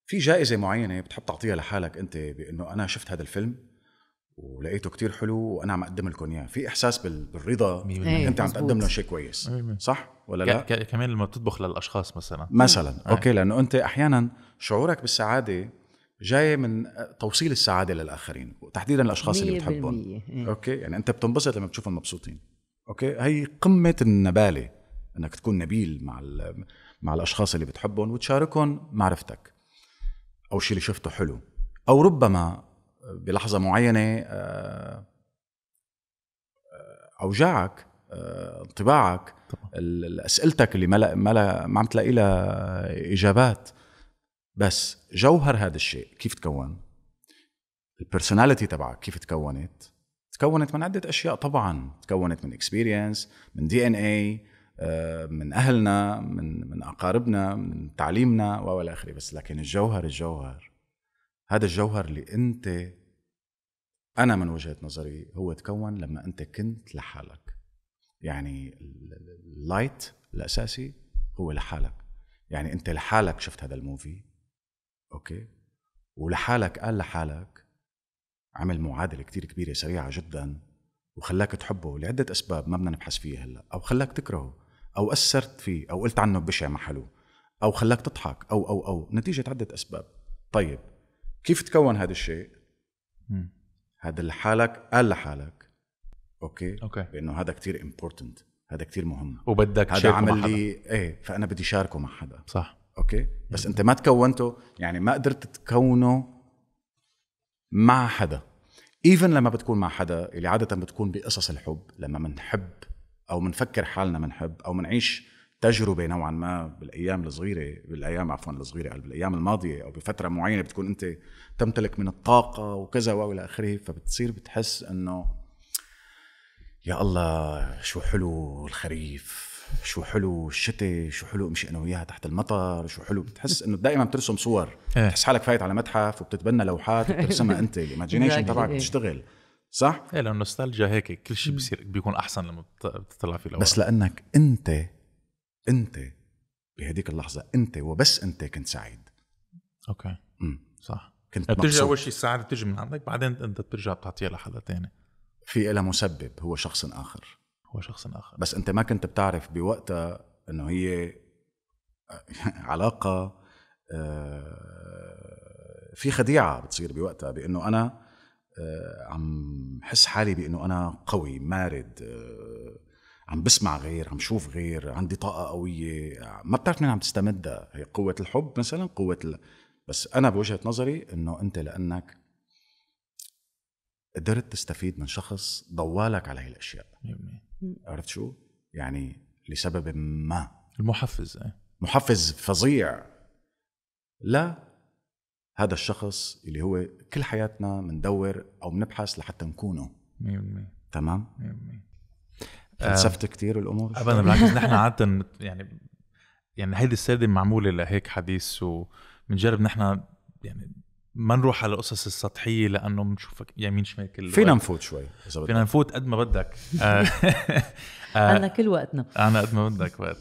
في جائزه معينه بتحب تعطيها لحالك انت بانه انا شفت هذا الفيلم ولقيته كتير حلو وانا عم اقدم لكم اياه في احساس بالرضا انت عم تقدم له شيء كويس صح ولا لا كمان لما بتطبخ للاشخاص مثلا مثلا آه. اوكي لانه انت احيانا شعورك بالسعاده جاي من توصيل السعاده للاخرين وتحديدا الاشخاص اللي بتحبهم إيه. اوكي يعني انت بتنبسط لما بتشوفهم مبسوطين اوكي هي قمه النباله انك تكون نبيل مع مع الاشخاص اللي بتحبهم وتشاركهم معرفتك او شيء اللي شفته حلو او ربما بلحظه معينه آه، آه، اوجاعك آه، انطباعك اسئلتك اللي ما ما ما عم تلاقي لها اجابات بس جوهر هذا الشيء كيف تكون البرسوناليتي تبعك كيف تكونت تكونت من عده اشياء طبعا تكونت من اكسبيرينس من دي ان اي آه، من اهلنا من من اقاربنا من تعليمنا والى اخره بس لكن الجوهر الجوهر هذا الجوهر اللي انت انا من وجهه نظري هو تكون لما انت كنت لحالك يعني اللايت الاساسي هو لحالك يعني انت لحالك شفت هذا الموفي اوكي ولحالك قال لحالك عمل معادله كتير كبيره سريعه جدا وخلاك تحبه لعده اسباب ما بدنا نبحث فيها هلا او خلاك تكرهه او اثرت فيه او قلت عنه بشع محله او خلاك تضحك او او او نتيجه عده اسباب طيب كيف تكون هذا الشيء هذا لحالك قال لحالك اوكي اوكي بانه هذا كتير امبورتنت هذا كتير مهم وبدك هذا عمل لي ايه فانا بدي شاركه مع حدا صح اوكي بس انت ما تكونته يعني ما قدرت تكونه مع حدا ايفن لما بتكون مع حدا اللي عاده بتكون بقصص الحب لما بنحب او بنفكر حالنا بنحب او بنعيش تجربه نوعا ما بالايام الصغيره بالايام عفوا الصغيره قال بالايام الماضيه او بفتره معينه بتكون انت تمتلك من الطاقه وكذا والى اخره فبتصير بتحس انه يا الله شو حلو الخريف شو حلو الشتاء شو حلو امشي انا وياها تحت المطر شو حلو بتحس انه دائما بترسم صور إيه. بتحس حالك فايت على متحف وبتتبنى لوحات بترسمها انت الايماجينيشن تبعك إيه. بتشتغل صح؟ ايه لانه النوستالجيا هيك كل شيء بصير بيكون احسن لما بتطلع فيه الاول بس لانك انت انت بهديك اللحظه انت وبس انت كنت سعيد اوكي امم صح كنت يعني بترجع اول شيء السعاده بتجي من عندك بعدين انت بترجع بتعطيها لحدا تاني في لها مسبب هو شخص اخر هو شخص اخر بس انت ما كنت بتعرف بوقتها انه هي آه، علاقه آه، في خديعه بتصير بوقتها بانه انا آه، عم حس حالي بانه انا قوي مارد آه، عم بسمع غير عم شوف غير عندي طاقه قويه ما بتعرف من عم تستمدها هي قوه الحب مثلا قوه ال... بس انا بوجهه نظري انه انت لانك قدرت تستفيد من شخص ضوالك على هي الاشياء عرفت شو يعني لسبب ما المحفز إيه. محفز فظيع لا هذا الشخص اللي هو كل حياتنا بندور او بنبحث لحتى نكونه 100% تمام 100% فلسفت آه، كثير الامور ابدا بالعكس نحن عاده يعني يعني هيدي السردة معمولة لهيك حديث وبنجرب نحن يعني ما نروح على القصص السطحية لأنه بنشوفك يمين شمال كل فينا نفوت شوي إذا بدك فينا نفوت قد ما بدك أنا آه، آه، كل وقتنا أنا قد ما بدك وقت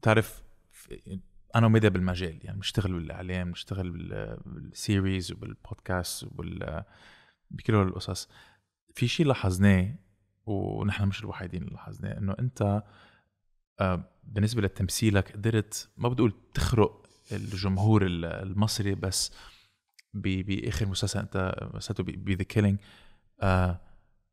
بتعرف انا ومدى بالمجال يعني بنشتغل بالاعلام بنشتغل بالسيريز وبالبودكاست وبال بكل القصص في شيء لاحظناه ونحن مش الوحيدين اللي لاحظناه انه انت آه، بالنسبه لتمثيلك قدرت ما بدي اقول تخرق الجمهور المصري بس باخر مسلسل انت بي ذا كيلينج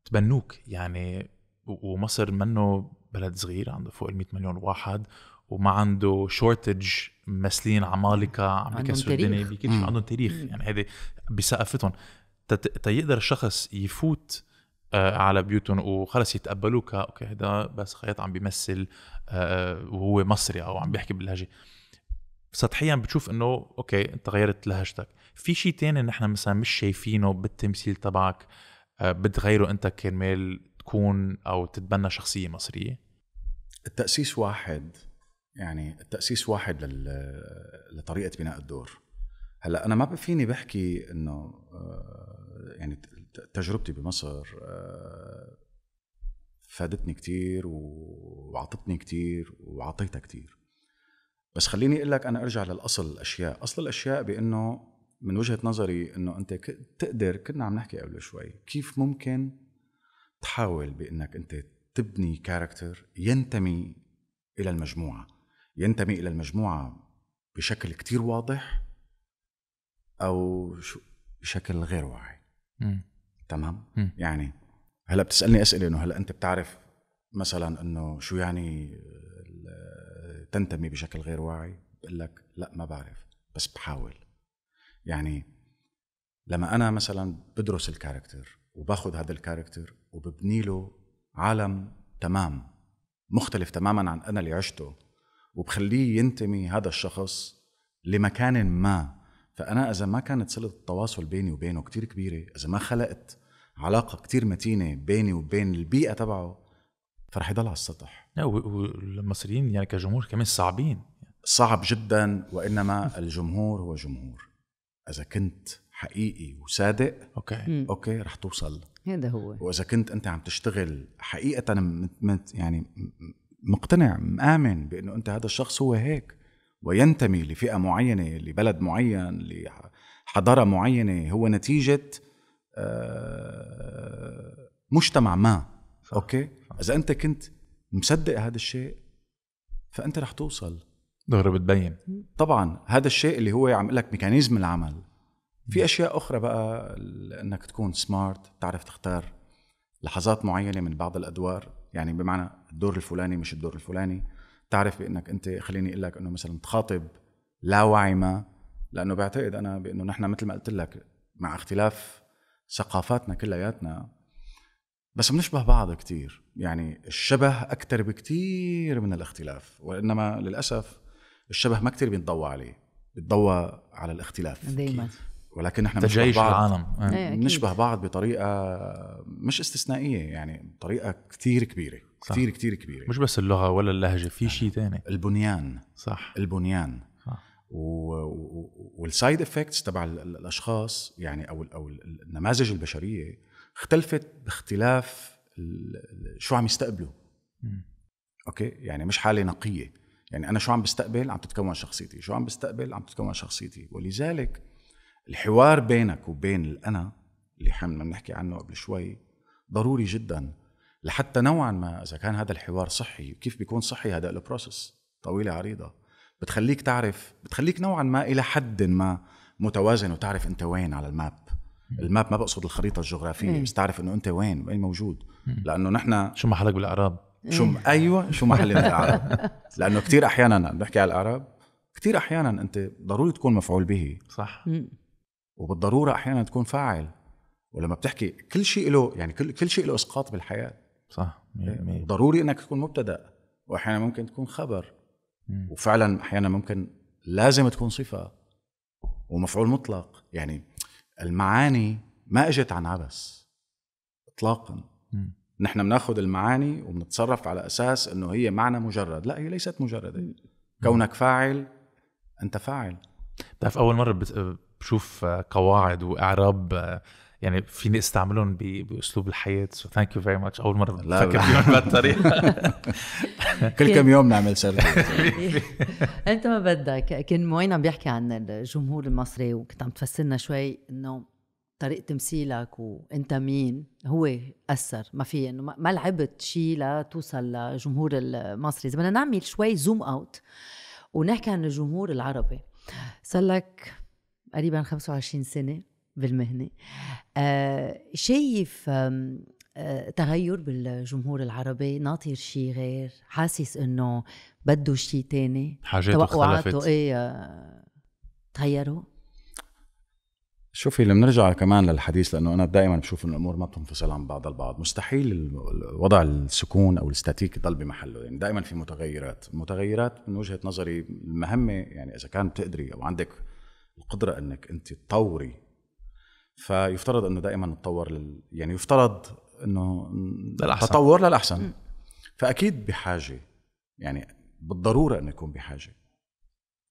تبنوك يعني ومصر منه بلد صغير عنده فوق ال 100 مليون واحد وما عنده شورتج ممثلين عمالقه عم بيكسروا الدنيا بكل شيء عندهم تاريخ يعني هذه بثقافتهم تيقدر الشخص يفوت آه، على بيوتهم وخلص يتقبلوه آه، ك اوكي هذا بس خيط عم بيمثل آه، وهو مصري او عم بيحكي باللهجه سطحيا بتشوف انه اوكي انت غيرت لهجتك في شيء تاني نحن مثلا مش شايفينه بالتمثيل تبعك بتغيره انت كرمال تكون او تتبنى شخصيه مصريه التاسيس واحد يعني التاسيس واحد لطريقه بناء الدور هلا انا ما فيني بحكي انه آه، يعني تجربتي بمصر آه، فادتني كتير وعطتني كتير وعطيتها كتير بس خليني اقول لك انا ارجع للاصل الاشياء اصل الاشياء بانه من وجهه نظري انه انت تقدر كنا عم نحكي قبل شوي كيف ممكن تحاول بانك انت تبني كاركتر ينتمي الى المجموعه ينتمي إلى المجموعة بشكل كتير واضح أو بشكل غير واعي م. تمام م. يعني هلا بتسألني أسئلة إنه هلا أنت بتعرف مثلا إنه شو يعني تنتمي بشكل غير واعي بقول لك لا ما بعرف بس بحاول يعني لما أنا مثلا بدرس الكاركتر وباخذ هذا الكاركتر وببني له عالم تمام مختلف تماما عن انا اللي عشته وبخليه ينتمي هذا الشخص لمكان ما فأنا إذا ما كانت صلة التواصل بيني وبينه كتير كبيرة إذا ما خلقت علاقة كتير متينة بيني وبين البيئة تبعه فرح يضل على السطح لا والمصريين يعني كجمهور كمان صعبين صعب جدا وإنما الجمهور هو جمهور إذا كنت حقيقي وصادق اوكي اوكي رح توصل هذا هو واذا كنت انت عم تشتغل حقيقه مت يعني مقتنع مآمن بأنه أنت هذا الشخص هو هيك وينتمي لفئة معينة لبلد معين لحضارة معينة هو نتيجة آه، مجتمع ما صح. أوكي إذا أنت كنت مصدق هذا الشيء فأنت رح توصل دغري بتبين طبعا هذا الشيء اللي هو يعمل لك ميكانيزم العمل في اشياء اخرى بقى انك تكون سمارت تعرف تختار لحظات معينه من بعض الادوار يعني بمعنى الدور الفلاني مش الدور الفلاني تعرف بانك انت خليني اقول لك انه مثلا تخاطب لا وعي ما لانه بعتقد انا بانه نحن مثل ما قلت لك مع اختلاف ثقافاتنا كلياتنا بس بنشبه بعض كتير يعني الشبه اكثر بكتير من الاختلاف وانما للاسف الشبه ما كتير بيتضوى عليه بيتضوى على الاختلاف دايما ولكن احنا بعض العالم ايه. نشبه بعض بطريقه مش استثنائيه يعني طريقه كثير كبيره صح. كثير كثير كبيره مش بس اللغه ولا اللهجه في شيء ثاني يعني البنيان صح البنيان صح. والسايد افكتس تبع الاشخاص يعني او او النماذج البشريه اختلفت باختلاف شو عم يستقبلوا اوكي يعني مش حاله نقيه يعني انا شو عم بستقبل عم تتكون شخصيتي شو عم بستقبل عم تتكون شخصيتي ولذلك الحوار بينك وبين الأنا اللي حمنا بنحكي عنه قبل شوي ضروري جدا لحتى نوعا ما إذا كان هذا الحوار صحي كيف بيكون صحي هذا البروسس طويلة عريضة بتخليك تعرف بتخليك نوعا ما إلى حد ما متوازن وتعرف أنت وين على الماب الماب ما بقصد الخريطة الجغرافية إيه. بس تعرف أنه أنت وين وين موجود إيه. لأنه نحن شو محلك بالأعراب شو إيه. ايوه شو محلنا بالاعراب لانه كثير احيانا بحكي على الاعراب كثير احيانا انت ضروري تكون مفعول به صح وبالضروره احيانا تكون فاعل ولما بتحكي كل شيء له يعني كل كل شيء له اسقاط بالحياه صح إيه؟ مية. ضروري انك تكون مبتدا واحيانا ممكن تكون خبر مم. وفعلا احيانا ممكن لازم تكون صفه ومفعول مطلق يعني المعاني ما اجت عن عبس اطلاقا نحن بناخذ المعاني وبنتصرف على اساس انه هي معنى مجرد لا هي ليست مجرده كونك فاعل انت فاعل بتعرف اول مره بشوف آه، قواعد واعراب آه، يعني فيني استعملهم باسلوب الحياه سو ثانك يو فيري ماتش اول مره بفكر فيهم بهالطريقه كل كم يوم نعمل شغله انت ما بدك كان موين عم بيحكي عن الجمهور المصري وكنت عم تفسرنا شوي انه طريقه تمثيلك وانت مين هو اثر ما في انه ما لعبت شيء لتوصل لجمهور المصري اذا بدنا نعمل شوي زوم اوت ونحكي عن الجمهور العربي صار لك تقريبا 25 سنه بالمهنه آه، شايف آه، تغير بالجمهور العربي ناطر شيء غير حاسس انه بده شيء تاني حاجاته توقعاته ايه آه، تغيروا شوفي لما نرجع كمان للحديث لانه انا دائما بشوف انه الامور ما بتنفصل عن بعض البعض، مستحيل وضع السكون او الاستاتيك يضل بمحله، يعني دائما في متغيرات، المتغيرات من وجهه نظري المهمه يعني اذا كان بتقدري او عندك القدره انك انت تطوري فيفترض انه دائما نتطور لل... يعني يفترض انه للأحسن. تطور للاحسن م. فاكيد بحاجه يعني بالضروره أن يكون بحاجه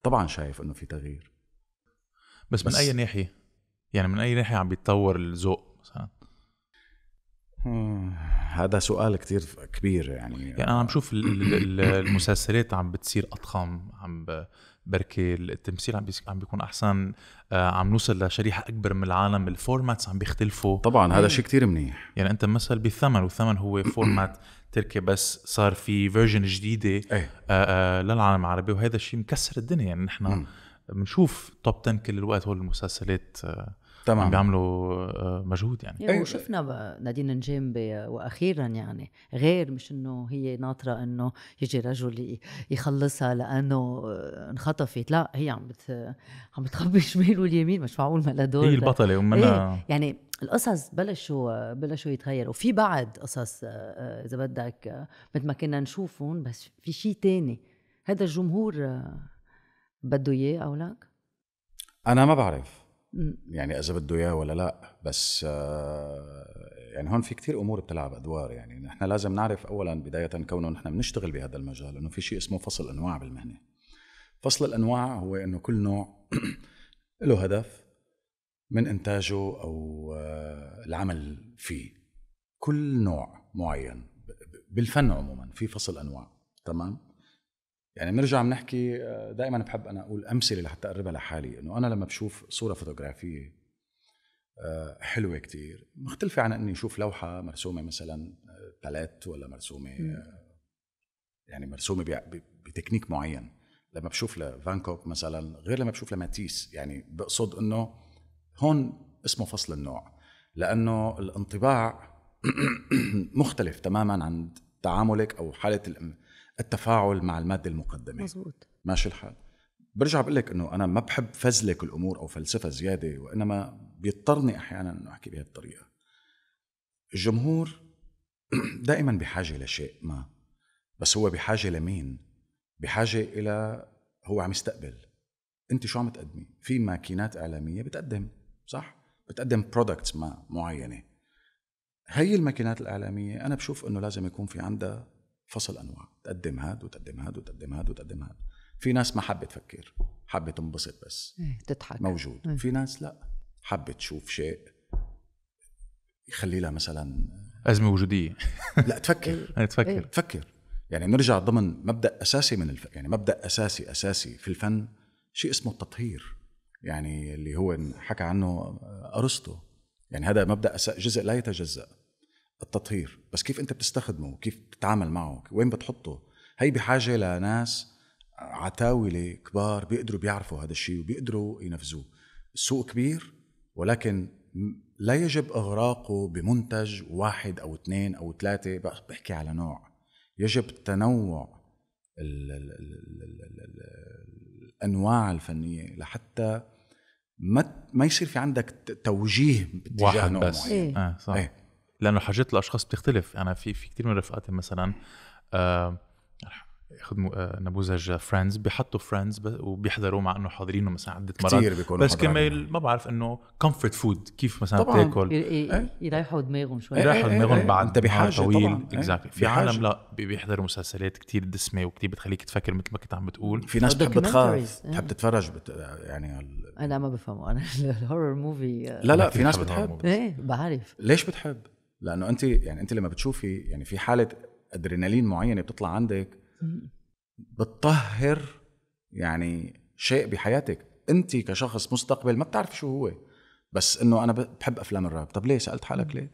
طبعا شايف انه في تغيير بس, بس من اي ناحيه يعني من اي ناحيه عم بيتطور الذوق مثلا آه، هذا سؤال كتير كبير يعني يعني انا عم بشوف المسلسلات عم بتصير اضخم عم ب... بركي التمثيل عم عم بيكون احسن آه، عم نوصل لشريحه اكبر من العالم الفورماتس عم بيختلفوا طبعا هذا شيء كتير منيح يعني انت مثل بالثمن والثمن هو فورمات تركي بس صار في فيرجن جديده أيه. آه، آه، للعالم العربي وهذا الشيء مكسر الدنيا يعني نحن بنشوف توب 10 كل الوقت هول المسلسلات آآ تمام بيعملوا آه، مجهود يعني يعني وشفنا أيوة. نادين نجيم واخيرا يعني غير مش انه هي ناطره انه يجي رجل يخلصها لانه آه، انخطفت لا هي عم بت عم بتخبي الشمال واليمين مش معقول ما دور هي البطله ومنها إيه يعني القصص بلشوا بلشوا يتغيروا في بعد قصص آه، اذا بدك مثل ما كنا نشوفهم بس في شيء تاني هذا الجمهور بده اياه او لا انا ما بعرف يعني اذا بده اياه ولا لا بس آه، يعني هون في كتير امور بتلعب ادوار يعني نحن لازم نعرف اولا بدايه كونه نحن بنشتغل بهذا المجال انه في شيء اسمه فصل انواع بالمهنه فصل الانواع هو انه كل نوع له هدف من انتاجه او آه، العمل فيه كل نوع معين بالفن عموما في فصل انواع تمام يعني بنرجع بنحكي آه، دائما بحب انا اقول امثله لحتى اقربها لحالي انه انا لما بشوف صوره فوتوغرافيه آه، حلوه كتير مختلفه عن اني اشوف لوحه مرسومه مثلا تلات آه، ولا مرسومه يعني مرسومه بتكنيك معين لما بشوف لفانكوك مثلا غير لما بشوف لماتيس يعني بقصد انه هون اسمه فصل النوع لانه الانطباع مختلف تماما عن تعاملك او حاله التفاعل مع الماده المقدمه مزبوط. ماشي الحال برجع بقول لك انه انا ما بحب فزلك الامور او فلسفه زياده وانما بيضطرني احيانا انه احكي بهذه الطريقه الجمهور دائما بحاجه لشيء ما بس هو بحاجه لمين بحاجه الى هو عم يستقبل انت شو عم تقدمي في ماكينات اعلاميه بتقدم صح بتقدم برودكتس ما معينه هي الماكينات الاعلاميه انا بشوف انه لازم يكون في عندها فصل انواع تقدم هاد وتقدم هاد وتقدم هاد وتقدم هاد في ناس ما حابه تفكر حابه تنبسط بس إيه، تضحك موجود م. إيه. في ناس لا حابه تشوف شيء يخلي لها مثلا ازمه وجوديه لا تفكر إيه، تفكر تفكر يعني بنرجع ضمن مبدا اساسي من الف... يعني مبدا اساسي اساسي في الفن شيء اسمه التطهير يعني اللي هو حكى عنه ارسطو يعني هذا مبدا جزء لا يتجزا التطهير بس كيف انت بتستخدمه وكيف بتتعامل معه وين بتحطه هي بحاجه لناس عتاوله كبار بيقدروا بيعرفوا هذا الشيء وبيقدروا ينفذوه السوق كبير ولكن لا يجب اغراقه بمنتج واحد او اثنين او ثلاثه بحكي على نوع يجب تنوع الانواع الفنيه لحتى ما ما يصير في عندك توجيه باتجاه واحد نوع بس معين. إيه. آه صح. إيه. لانه حاجات الاشخاص بتختلف انا في في كثير من رفقاتي مثلا آه ياخذ آه، نموذج فريندز بيحطوا فريندز وبيحضروا مع انه حاضرينه مثلا عده مرات كثير بيكونوا بس كمان ما بعرف انه كومفورت فود كيف مثلا طبعاً بتاكل إيه؟ يريحوا دماغهم شوي يريحوا إيه، إيه، دماغهم بعد انت بحاجه طويل اكزاكتلي في عالم لا بيحضروا مسلسلات كثير دسمه وكثير بتخليك تفكر مثل ما كنت عم بتقول في ناس بتحب تخاف بتحب تتفرج بت... يعني ال... انا ما بفهمه انا الهورر آه. موفي لا لا في ناس بتحب ايه بعرف ليش بتحب؟ لانه انت يعني انت لما بتشوفي يعني في حاله ادرينالين معينه بتطلع عندك بتطهر يعني شيء بحياتك انت كشخص مستقبل ما بتعرف شو هو بس انه انا بحب افلام الراب طب ليه سالت حالك ليه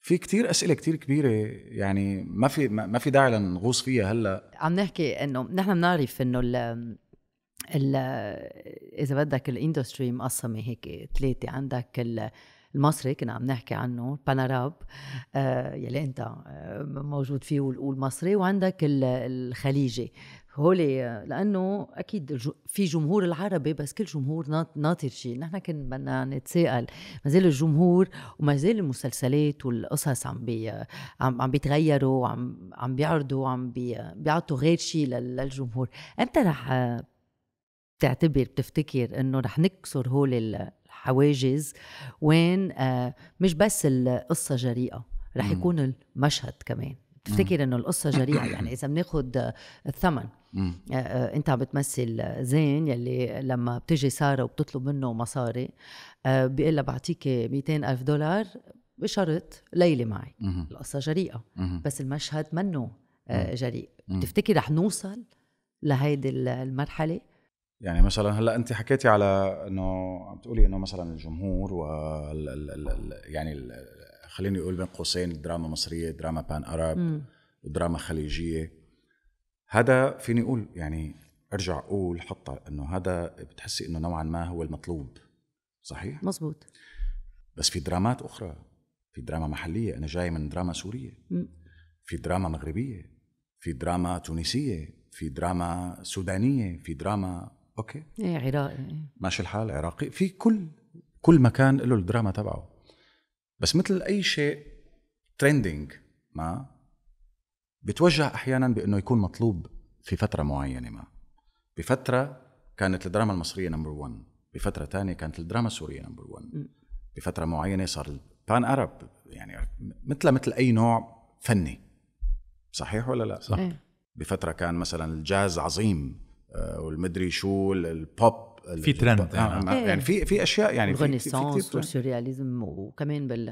في كتير اسئله كتير كبيره يعني ما في ما في داعي لنغوص فيها هلا عم نحكي انه نحن بنعرف انه ال اذا بدك الاندستري مقسمه هيك ثلاثه عندك المصري كنا عم نحكي عنه باناراب آه يلي انت آه، موجود فيه والمصري وعندك الخليجي هولي آه، لانه اكيد في جمهور العربي بس كل جمهور ناطر شيء نحن كنا بدنا نتساءل ما زال الجمهور وما زال المسلسلات والقصص عم بي آه، عم, عم بيتغيروا وعم عم بيعرضوا عم بي بيعطوا غير شيء للجمهور امتى رح تعتبر بتفتكر انه رح نكسر هول حواجز وين آه، مش بس القصه جريئه رح يكون المشهد كمان بتفتكر انه القصه جريئه يعني اذا بناخد الثمن آه، آه، انت عم بتمثل زين يلي لما بتجي ساره وبتطلب منه مصاري بيقول لها بعطيك 200 الف دولار بشرط ليله معي القصه جريئه بس المشهد منه جريء بتفتكر رح نوصل لهيدي المرحله يعني مثلا هلا انت حكيتي على انه عم تقولي انه مثلا الجمهور و يعني خليني اقول بين قوسين الدراما مصريه دراما بان ارب دراما خليجيه هذا فيني اقول يعني ارجع اقول حطها انه هذا بتحسي انه نوعا ما هو المطلوب صحيح مزبوط بس في درامات اخرى في دراما محليه انا جاي من دراما سوريه م. في دراما مغربيه في دراما تونسيه في دراما سودانيه في دراما اوكي ايه عراقي ماشي الحال عراقي في كل كل مكان له الدراما تبعه بس مثل اي شيء ترندنج ما بتوجه احيانا بانه يكون مطلوب في فتره معينه ما بفتره كانت الدراما المصريه نمبر 1 بفتره ثانيه كانت الدراما السوريه نمبر 1 بفتره معينه صار البان ارب يعني مثل مثل اي نوع فني صحيح ولا لا صح إيه. بفتره كان مثلا الجاز عظيم آه، والمدري شو البوب في ترند يعني, إيه. يعني في في اشياء يعني في في والسورياليزم وكمان بال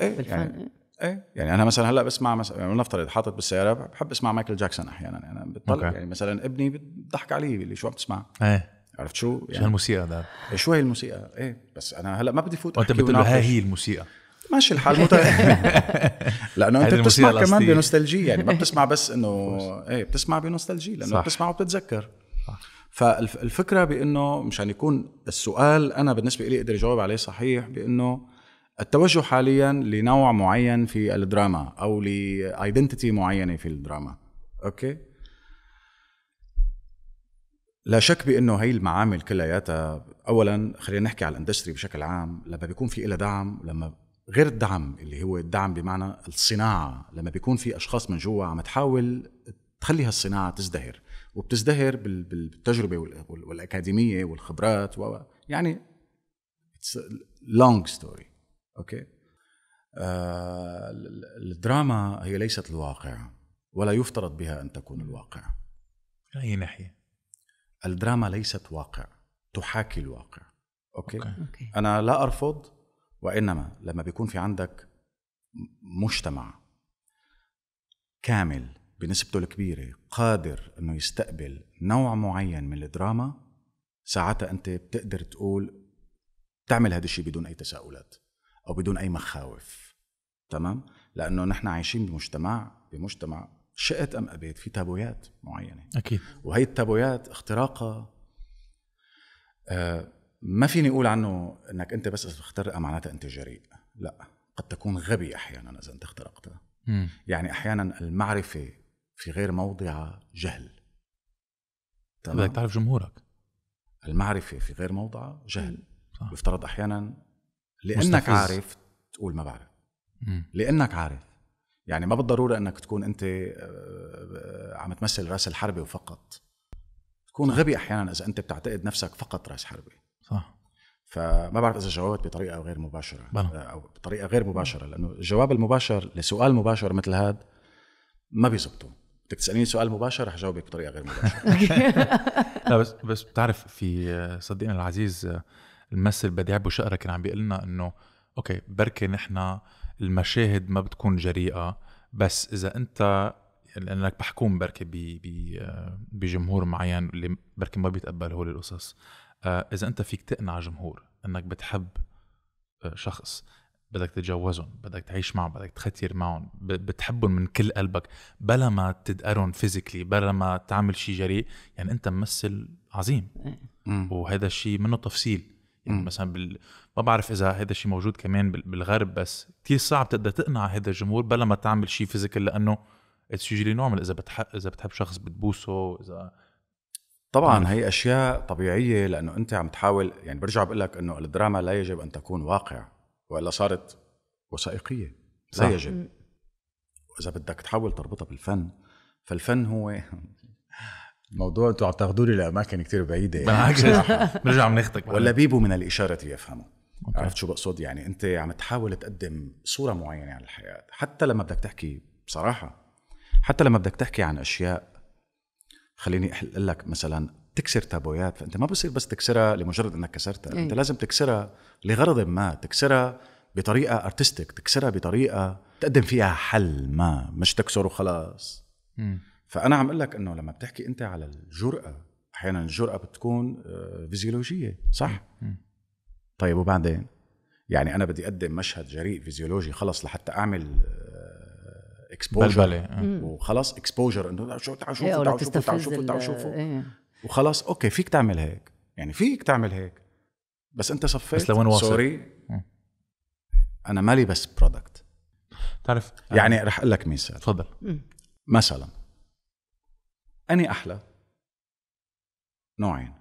إيه بالفن يعني ايه, إيه، يعني انا مثلا هلا بسمع مثلا يعني نفترض حاطط بالسياره بحب اسمع مايكل جاكسون احيانا يعني انا بتطلع يعني مثلا ابني بضحك علي اللي شو عم تسمع ايه عرفت شو؟ يعني شو الموسيقى ده؟ إيه، شو هي الموسيقى؟ ايه بس انا هلا ما بدي فوت وانت بتقول هاي هي الموسيقى ماشي الحال مت... لانه انت بتسمع كمان بنوستالجي يعني ما بتسمع بس انه ايه بتسمع بنوستالجي لانه صح. بتسمع وبتتذكر فالفكره بانه مشان يكون السؤال انا بالنسبه لي اقدر اجاوب عليه صحيح بانه التوجه حاليا لنوع معين في الدراما او لايدنتيتي معينه في الدراما اوكي لا شك بانه هي المعامل كلياتها اولا خلينا نحكي على الاندستري بشكل عام لما بيكون في لها دعم لما غير الدعم اللي هو الدعم بمعنى الصناعه لما بيكون في اشخاص من جوا عم تحاول تخلي هالصناعه تزدهر وبتزدهر بالتجربه والاكاديميه والخبرات و يعني اتس لونج ستوري اوكي الدراما هي ليست الواقع ولا يفترض بها ان تكون الواقع اي ناحيه الدراما ليست واقع تحاكي الواقع أوكي؟, أوكي. اوكي انا لا ارفض وانما لما بيكون في عندك مجتمع كامل بنسبته الكبيرة قادر انه يستقبل نوع معين من الدراما ساعتها انت بتقدر تقول تعمل هذا الشيء بدون اي تساؤلات او بدون اي مخاوف تمام لانه نحن عايشين بمجتمع بمجتمع شئت ام ابيت في تابويات معينه اكيد وهي التابويات اختراقها آه ما فيني اقول عنه انك انت بس تخترقها معناتها انت جريء لا قد تكون غبي احيانا اذا انت اخترقتها يعني احيانا المعرفه في غير موضع جهل تمام بدك تعرف جمهورك المعرفة في غير موضع جهل صح. يفترض أحيانا لأنك مستفز. عارف تقول ما بعرف مم. لأنك عارف يعني ما بالضرورة أنك تكون أنت آه، آه، عم تمثل راس الحربة وفقط تكون صح. غبي أحيانا إذا أنت بتعتقد نفسك فقط راس حربة صح فما بعرف اذا جاوبت بطريقه غير مباشره بنا. آه، او بطريقه غير مباشره لانه الجواب المباشر لسؤال مباشر مثل هذا ما بيزبطه بدك تساليني سؤال مباشر رح جاوبك بطريقه غير مباشره لا بس بس بتعرف في صديقنا العزيز الممثل بديع شقره كان عم بيقول لنا انه اوكي بركي نحن المشاهد ما بتكون جريئه بس اذا انت لانك محكوم بركي بجمهور معين اللي بركي ما بيتقبل هول القصص آه، اذا انت فيك تقنع جمهور انك بتحب آه، شخص بدك تتجوزهم بدك تعيش معهم بدك تختير معهم بتحبهم من كل قلبك بلا ما تدقرهم فيزيكلي بلا ما تعمل شيء جريء يعني انت ممثل عظيم وهذا الشيء منه تفصيل يعني مثلا بال... ما بعرف اذا هذا الشيء موجود كمان بالغرب بس كثير صعب تقدر تقنع هذا الجمهور بلا ما تعمل شيء فيزيكال لانه اتس يوجولي نورمال اذا بتحب اذا بتحب شخص بتبوسه اذا طبعا هي اشياء طبيعيه لانه انت عم تحاول يعني برجع بقول لك انه الدراما لا يجب ان تكون واقع والا صارت وثائقيه سيجن واذا بدك تحاول تربطها بالفن فالفن هو موضوع انتم عم تاخذوا لي لاماكن كثير بعيده بالعكس بنرجع بناخذك ولا بيبو من الاشاره يفهمه أوكي. عرفت شو بقصد يعني انت عم تحاول تقدم صوره معينه عن الحياه حتى لما بدك تحكي بصراحه حتى لما بدك تحكي عن اشياء خليني اقول لك مثلا تكسر تابويات فانت ما بصير بس تكسرها لمجرد انك كسرتها أي. انت لازم تكسرها لغرض ما تكسرها بطريقه ارتستيك تكسرها بطريقه تقدم فيها حل ما مش تكسره خلاص م. فانا عم اقول لك انه لما بتحكي انت على الجراه احيانا الجراه بتكون آه، فيزيولوجيه صح م. طيب وبعدين يعني انا بدي اقدم مشهد جريء فيزيولوجي خلص لحتى اعمل اكسبوجر آه، بلبله آه. وخلاص اكسبوجر انه شو تعال شوفوا إيه، تعال شوفوا تعال شوفوا شوفوا وخلاص اوكي فيك تعمل هيك يعني فيك تعمل هيك بس انت صفيت بس لوين واصل سوري انا مالي بس برودكت تعرف يعني رح اقول لك مثال تفضل مثلا اني احلى نوعين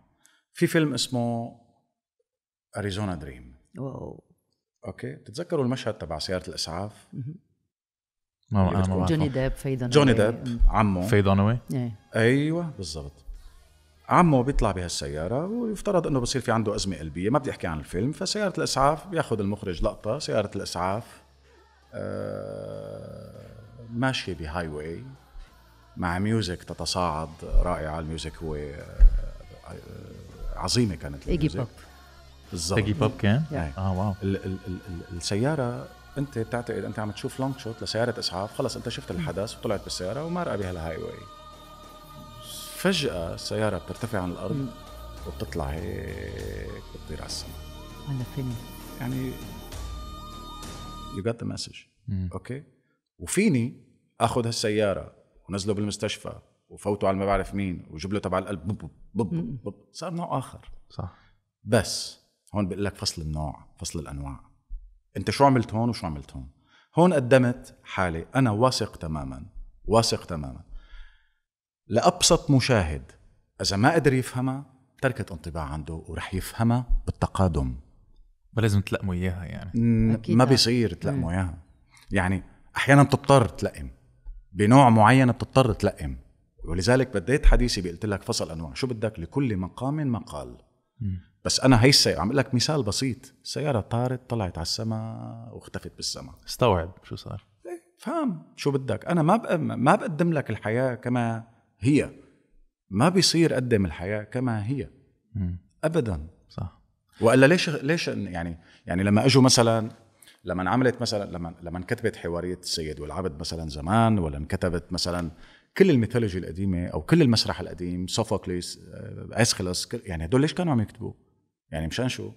في فيلم اسمه اريزونا دريم واو اوكي بتتذكروا المشهد تبع سياره الاسعاف ما جوني ديب فيدون جوني ديب عمه فيدون إيه. ايوه بالضبط عمه بيطلع بهالسياره ويفترض انه بصير في عنده ازمه قلبيه ما بدي احكي عن الفيلم فسياره الاسعاف بياخذ المخرج لقطه سياره الاسعاف آه، ماشيه بهاي واي مع ميوزك تتصاعد رائعه الميوزك هو آه، عظيمه كانت ايجي بوب بالظبط ايجي بوب كان؟ إيه. اه واو السياره انت بتعتقد انت عم تشوف لونج شوت لسياره اسعاف خلص انت شفت الحدث وطلعت بالسياره ومرقه بهالهاي واي فجأة سيارة بترتفع عن الأرض م. وبتطلع هيك بتطير على السماء هذا فيلم يعني يو جت ذا مسج اوكي وفيني اخذ هالسياره ونزله بالمستشفى وفوته على ما بعرف مين وجيب له تبع القلب بب بب بب, بب. صار نوع اخر صح بس هون بقول لك فصل النوع فصل الانواع انت شو عملت هون وشو عملت هون هون قدمت حالي انا واثق تماما واثق تماما لأبسط مشاهد إذا ما قدر يفهمها تركت انطباع عنده ورح يفهمها بالتقادم ولازم تلقموا إياها يعني أكيد ما بيصير تلقموا إياها يعني أحيانا بتضطر تلقم بنوع معين بتضطر تلقم ولذلك بديت حديثي بقلت لك فصل أنواع شو بدك لكل مقام مقال بس انا هي السياره عم لك مثال بسيط سياره طارت طلعت على السماء واختفت بالسماء استوعب شو صار إيه، فهم شو بدك انا ما ما بقدم لك الحياه كما هي ما بيصير قدم الحياه كما هي ابدا صح والا ليش ليش يعني يعني لما اجوا مثلا لما انعملت مثلا لما لما انكتبت حواريه السيد والعبد مثلا زمان ولا انكتبت مثلا كل الميثولوجي القديمه او كل المسرح القديم سوفوكليس آه، اسخلس يعني هدول ليش كانوا عم يكتبوا؟ يعني مشان شو؟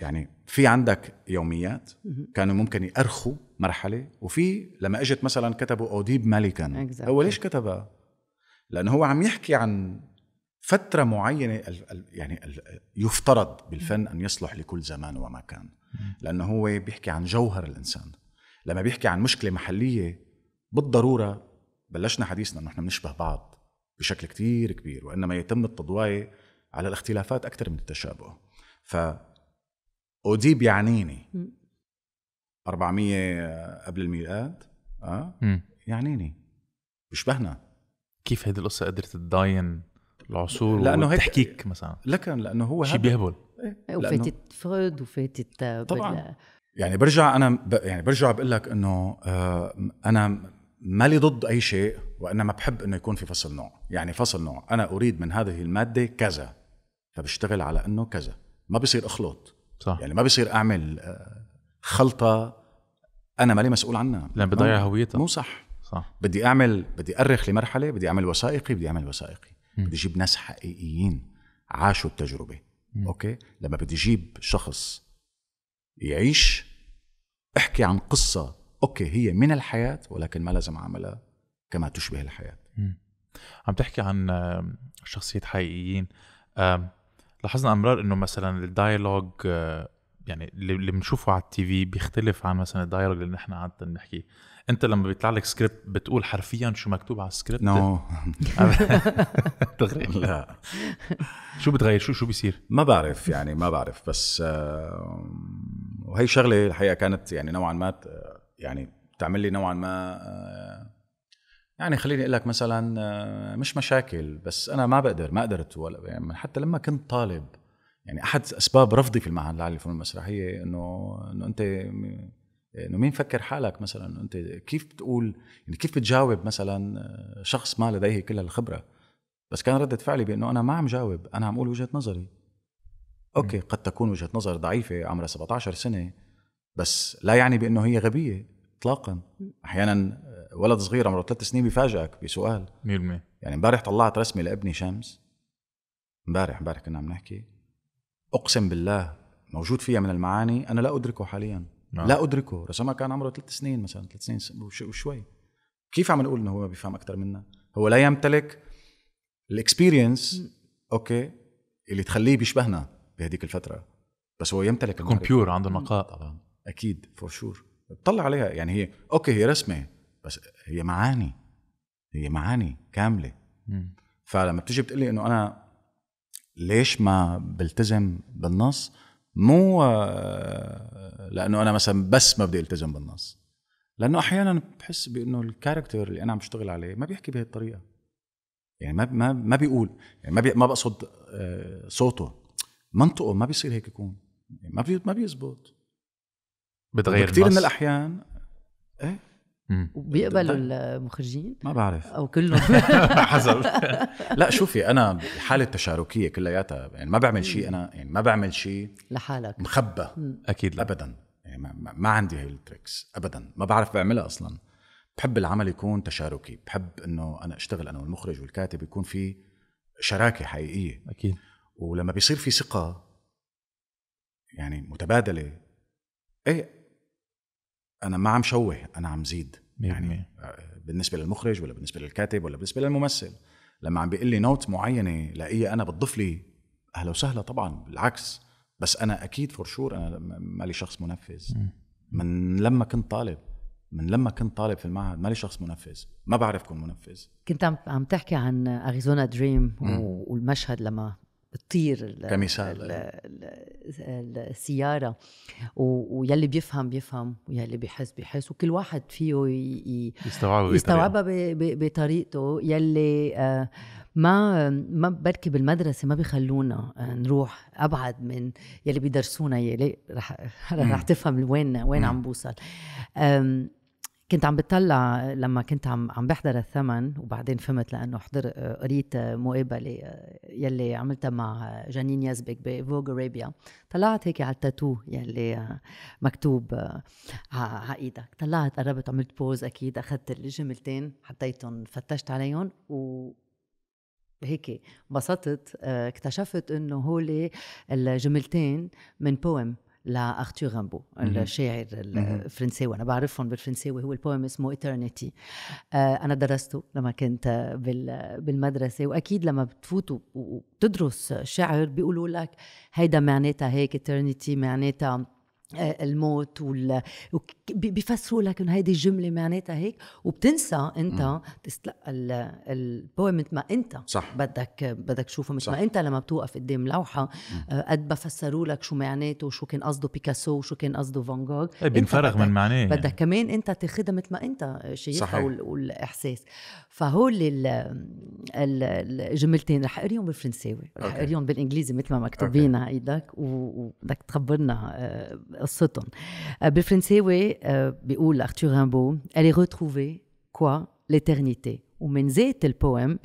يعني في عندك يوميات كانوا ممكن يأرخوا مرحله وفي لما اجت مثلا كتبوا اوديب مالكا هو ليش كتبها؟ لانه هو عم يحكي عن فتره معينه يعني يفترض بالفن ان يصلح لكل زمان ومكان لانه هو بيحكي عن جوهر الانسان لما بيحكي عن مشكله محليه بالضروره بلشنا حديثنا انه نحن بنشبه بعض بشكل كتير كبير وانما يتم التضوية على الاختلافات اكثر من التشابه ف اوديب يعنيني 400 قبل الميلاد اه يعنيني بيشبهنا كيف هذه القصه قدرت تداين العصور لانه هيك تحكيك مثلا لكن لانه هو شيء بيهبل إيه، وفاتت فرويد وفاتت آه، طبعا يعني برجع انا ب... يعني برجع بقول لك انه آه، انا مالي ضد اي شيء وانما بحب انه يكون في فصل نوع يعني فصل نوع انا اريد من هذه الماده كذا فبشتغل على انه كذا ما بصير اخلط صح. يعني ما بصير اعمل آه، خلطه انا مالي مسؤول عنها لان بضيع هويتها مو صح صح بدي اعمل بدي ارخ لمرحله بدي اعمل وثائقي بدي اعمل وثائقي بدي اجيب ناس حقيقيين عاشوا التجربه م. اوكي لما بدي اجيب شخص يعيش احكي عن قصه اوكي هي من الحياه ولكن ما لازم اعملها كما تشبه الحياه م. عم تحكي عن شخصيه حقيقيين لاحظنا امرار انه مثلا الدايلوج آه، يعني اللي بنشوفه على التي في بيختلف عن مثلا الدايلوج اللي نحن عاده بنحكيه انت لما بيطلع لك سكريبت بتقول حرفيا شو مكتوب على السكريبت؟ نو no. لا شو بتغير شو شو بيصير؟ ما بعرف يعني ما بعرف بس وهي شغله الحقيقه كانت يعني نوعا ما آه، يعني بتعمل لي نوعا ما آه، يعني خليني اقول لك مثلا آه، مش مشاكل بس انا ما بقدر ما قدرت ولا يعني حتى لما كنت طالب يعني احد اسباب رفضي في المعهد العالي للفنون المسرحيه انه انه انت انه مين فكر حالك مثلا انت كيف بتقول يعني كيف بتجاوب مثلا آه، شخص ما لديه كل الخبره بس كان رده فعلي بانه انا ما عم جاوب انا عم اقول وجهه نظري اوكي قد تكون وجهه نظر ضعيفه عمرها 17 سنه بس لا يعني بانه هي غبيه اطلاقا احيانا آه، ولد صغير عمره ثلاث سنين بيفاجئك بسؤال 100% يعني امبارح طلعت رسمه لابني شمس امبارح امبارح كنا عم نحكي اقسم بالله موجود فيها من المعاني انا لا ادركه حاليا نعم. لا ادركه رسمها كان عمره ثلاث سنين مثلا ثلاث سنين وشوي كيف عم نقول انه هو بيفهم اكثر منا هو لا يمتلك الاكسبيرينس اوكي اللي تخليه بيشبهنا بهديك الفتره بس هو يمتلك الكمبيوتر عنده نقاء طبعا اكيد فور شور بتطلع عليها يعني هي اوكي هي رسمه بس هي معاني هي معاني كامله فلما بتجي بتقلي انه انا ليش ما بلتزم بالنص مو آه، لانه انا مثلا بس ما بدي التزم بالنص لانه احيانا بحس بانه الكاركتر اللي انا عم بشتغل عليه ما بيحكي بهي الطريقه يعني ما ما ما بيقول يعني ما بي ما بقصد آه، صوته منطقه ما بيصير هيك يكون يعني ما بي ما بيزبط بتغير كثير من الاحيان ايه وبيقبلوا المخرجين ما بعرف او كلهم حسب لا شوفي انا الحاله التشاركيه كلياتها يعني ما بعمل شيء انا يعني ما بعمل شيء لحالك مخبى اكيد لا. ابدا يعني ما, ما عندي هي التريكس ابدا ما بعرف بعملها اصلا بحب العمل يكون تشاركي بحب انه انا اشتغل انا والمخرج والكاتب يكون في شراكه حقيقيه اكيد ولما بيصير في ثقه يعني متبادله ايه انا ما عم شوه انا عم زيد يعني آه، بالنسبه للمخرج ولا بالنسبه للكاتب ولا بالنسبه للممثل لما عم بيقول لي نوت معينه لاقيها انا بتضيف لي اهلا وسهلا طبعا بالعكس بس انا اكيد فور شور انا مالي شخص منفذ من لما كنت طالب من لما كنت طالب في المعهد مالي شخص منفذ ما بعرف كون منفذ كنت عم عم تحكي عن اريزونا دريم والمشهد لما بتطير كمثال أيوة. السياره ويلي بيفهم بيفهم ويلي بيحس بيحس وكل واحد فيه يستوعبها يستوعبها بطريقته يلي آه، ما ما بركي بالمدرسه ما بيخلونا آه، نروح ابعد من يلي بيدرسونا يلي رح رح تفهم وين وين عم بوصل كنت عم بتطلع لما كنت عم عم بحضر الثمن وبعدين فهمت لانه حضر قريت مقابله يلي عملتها مع جنين يزبك بفوغ ارابيا طلعت هيك على التاتو يلي مكتوب على ايدك طلعت قربت عملت بوز اكيد اخذت الجملتين حطيتهم فتشت عليهم و هيك انبسطت اكتشفت انه هولي الجملتين من بويم لارتور رامبو الشاعر الفرنسي انا بعرفهم بالفرنساوي هو البويم اسمه ايترنيتي آه، انا درسته لما كنت بالمدرسه واكيد لما بتفوت وبتدرس شعر بيقولوا لك هيدا معناتها هيك ايترنيتي معناتها آه، الموت وال... بيفسروا لك انه هيدي الجمله معناتها هيك وبتنسى انت تستلقى البويم مثل ما انت صح. بدك بدك تشوفه مثل ما انت لما بتوقف قدام لوحه آه، قد ما فسروا لك شو معناته وشو كان قصده بيكاسو وشو كان قصده فان جوغ إيه، بينفرغ من معناه يعني. بدك يعني. كمان انت تاخذها مثل ما انت شايفها وال... والاحساس فهول الجملتين رح اقريهم بالفرنساوي رح اقريهم بالانجليزي مثل ما مكتوبين ايدك وبدك تخبرنا آه، قصتهم بالفرنساوي بيقول ارتور رامبو الي retrouvée quoi l'éternité ومن tel poème.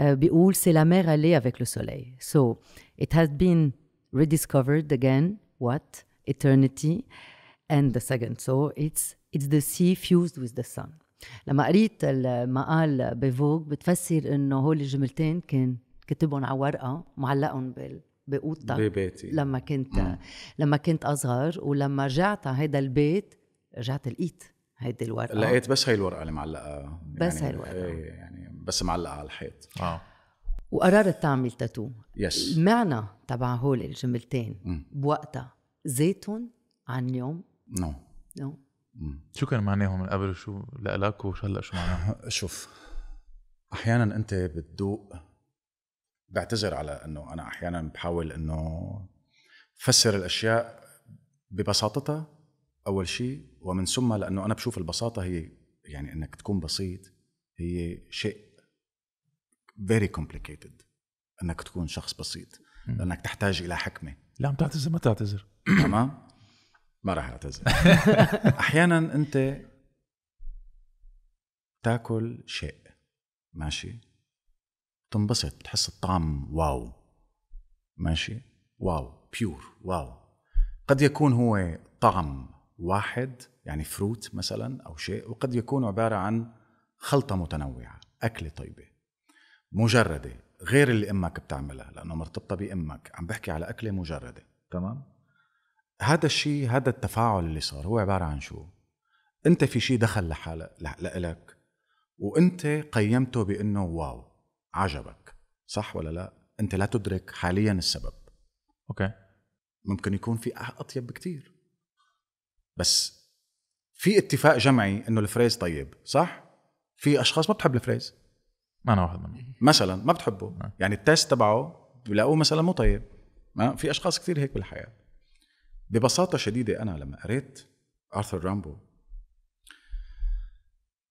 بيقول euh, c'est la mer allée avec le soleil so it has been rediscovered again what eternity and the second so it's it's the sea fused with the sun لما قريت المقال بفوغ بتفسر انه هول الجملتين كان كتبهم على ورقه معلقهم بال باوضتك ببيتي لما كنت مم. لما كنت اصغر ولما رجعت على هذا البيت رجعت لقيت هيدي الورقه لقيت بس هي الورقه اللي معلقه بس يعني هي الورقه إيه، يعني بس معلقه على الحيط اه وقررت تعمل تاتو يس المعنى تبع هول الجملتين بوقتها زيتهم عن اليوم نو no. نو no. شو كان معناهم من قبل وشو لك وهلا هلا شو معناهم؟ شوف احيانا انت بتدوق بعتذر على انه انا احيانا بحاول انه فسر الاشياء ببساطتها اول شيء ومن ثم لانه انا بشوف البساطه هي يعني انك تكون بسيط هي شيء فيري كومبليكيتد انك تكون شخص بسيط لانك تحتاج الى حكمه لا عم تعتذر ما تعتذر تمام ما راح اعتذر احيانا انت تاكل شيء ماشي تنبسط تحس الطعم واو ماشي واو بيور واو قد يكون هو طعم واحد يعني فروت مثلا او شيء وقد يكون عباره عن خلطه متنوعه اكله طيبه مجرده غير اللي امك بتعملها لانه مرتبطه بامك عم بحكي على اكله مجرده تمام هذا الشيء هذا التفاعل اللي صار هو عباره عن شو انت في شيء دخل لحالك لإلك وانت قيمته بانه واو عجبك صح ولا لا انت لا تدرك حاليا السبب اوكي ممكن يكون في اطيب بكثير بس في اتفاق جمعي انه الفريز طيب صح في اشخاص ما بتحب الفريز انا واحد منهم مثلا ما بتحبه ما. نعم. يعني التيست تبعه بلاقوه مثلا مو طيب ما في اشخاص كثير هيك بالحياه ببساطه شديده انا لما قريت ارثر رامبو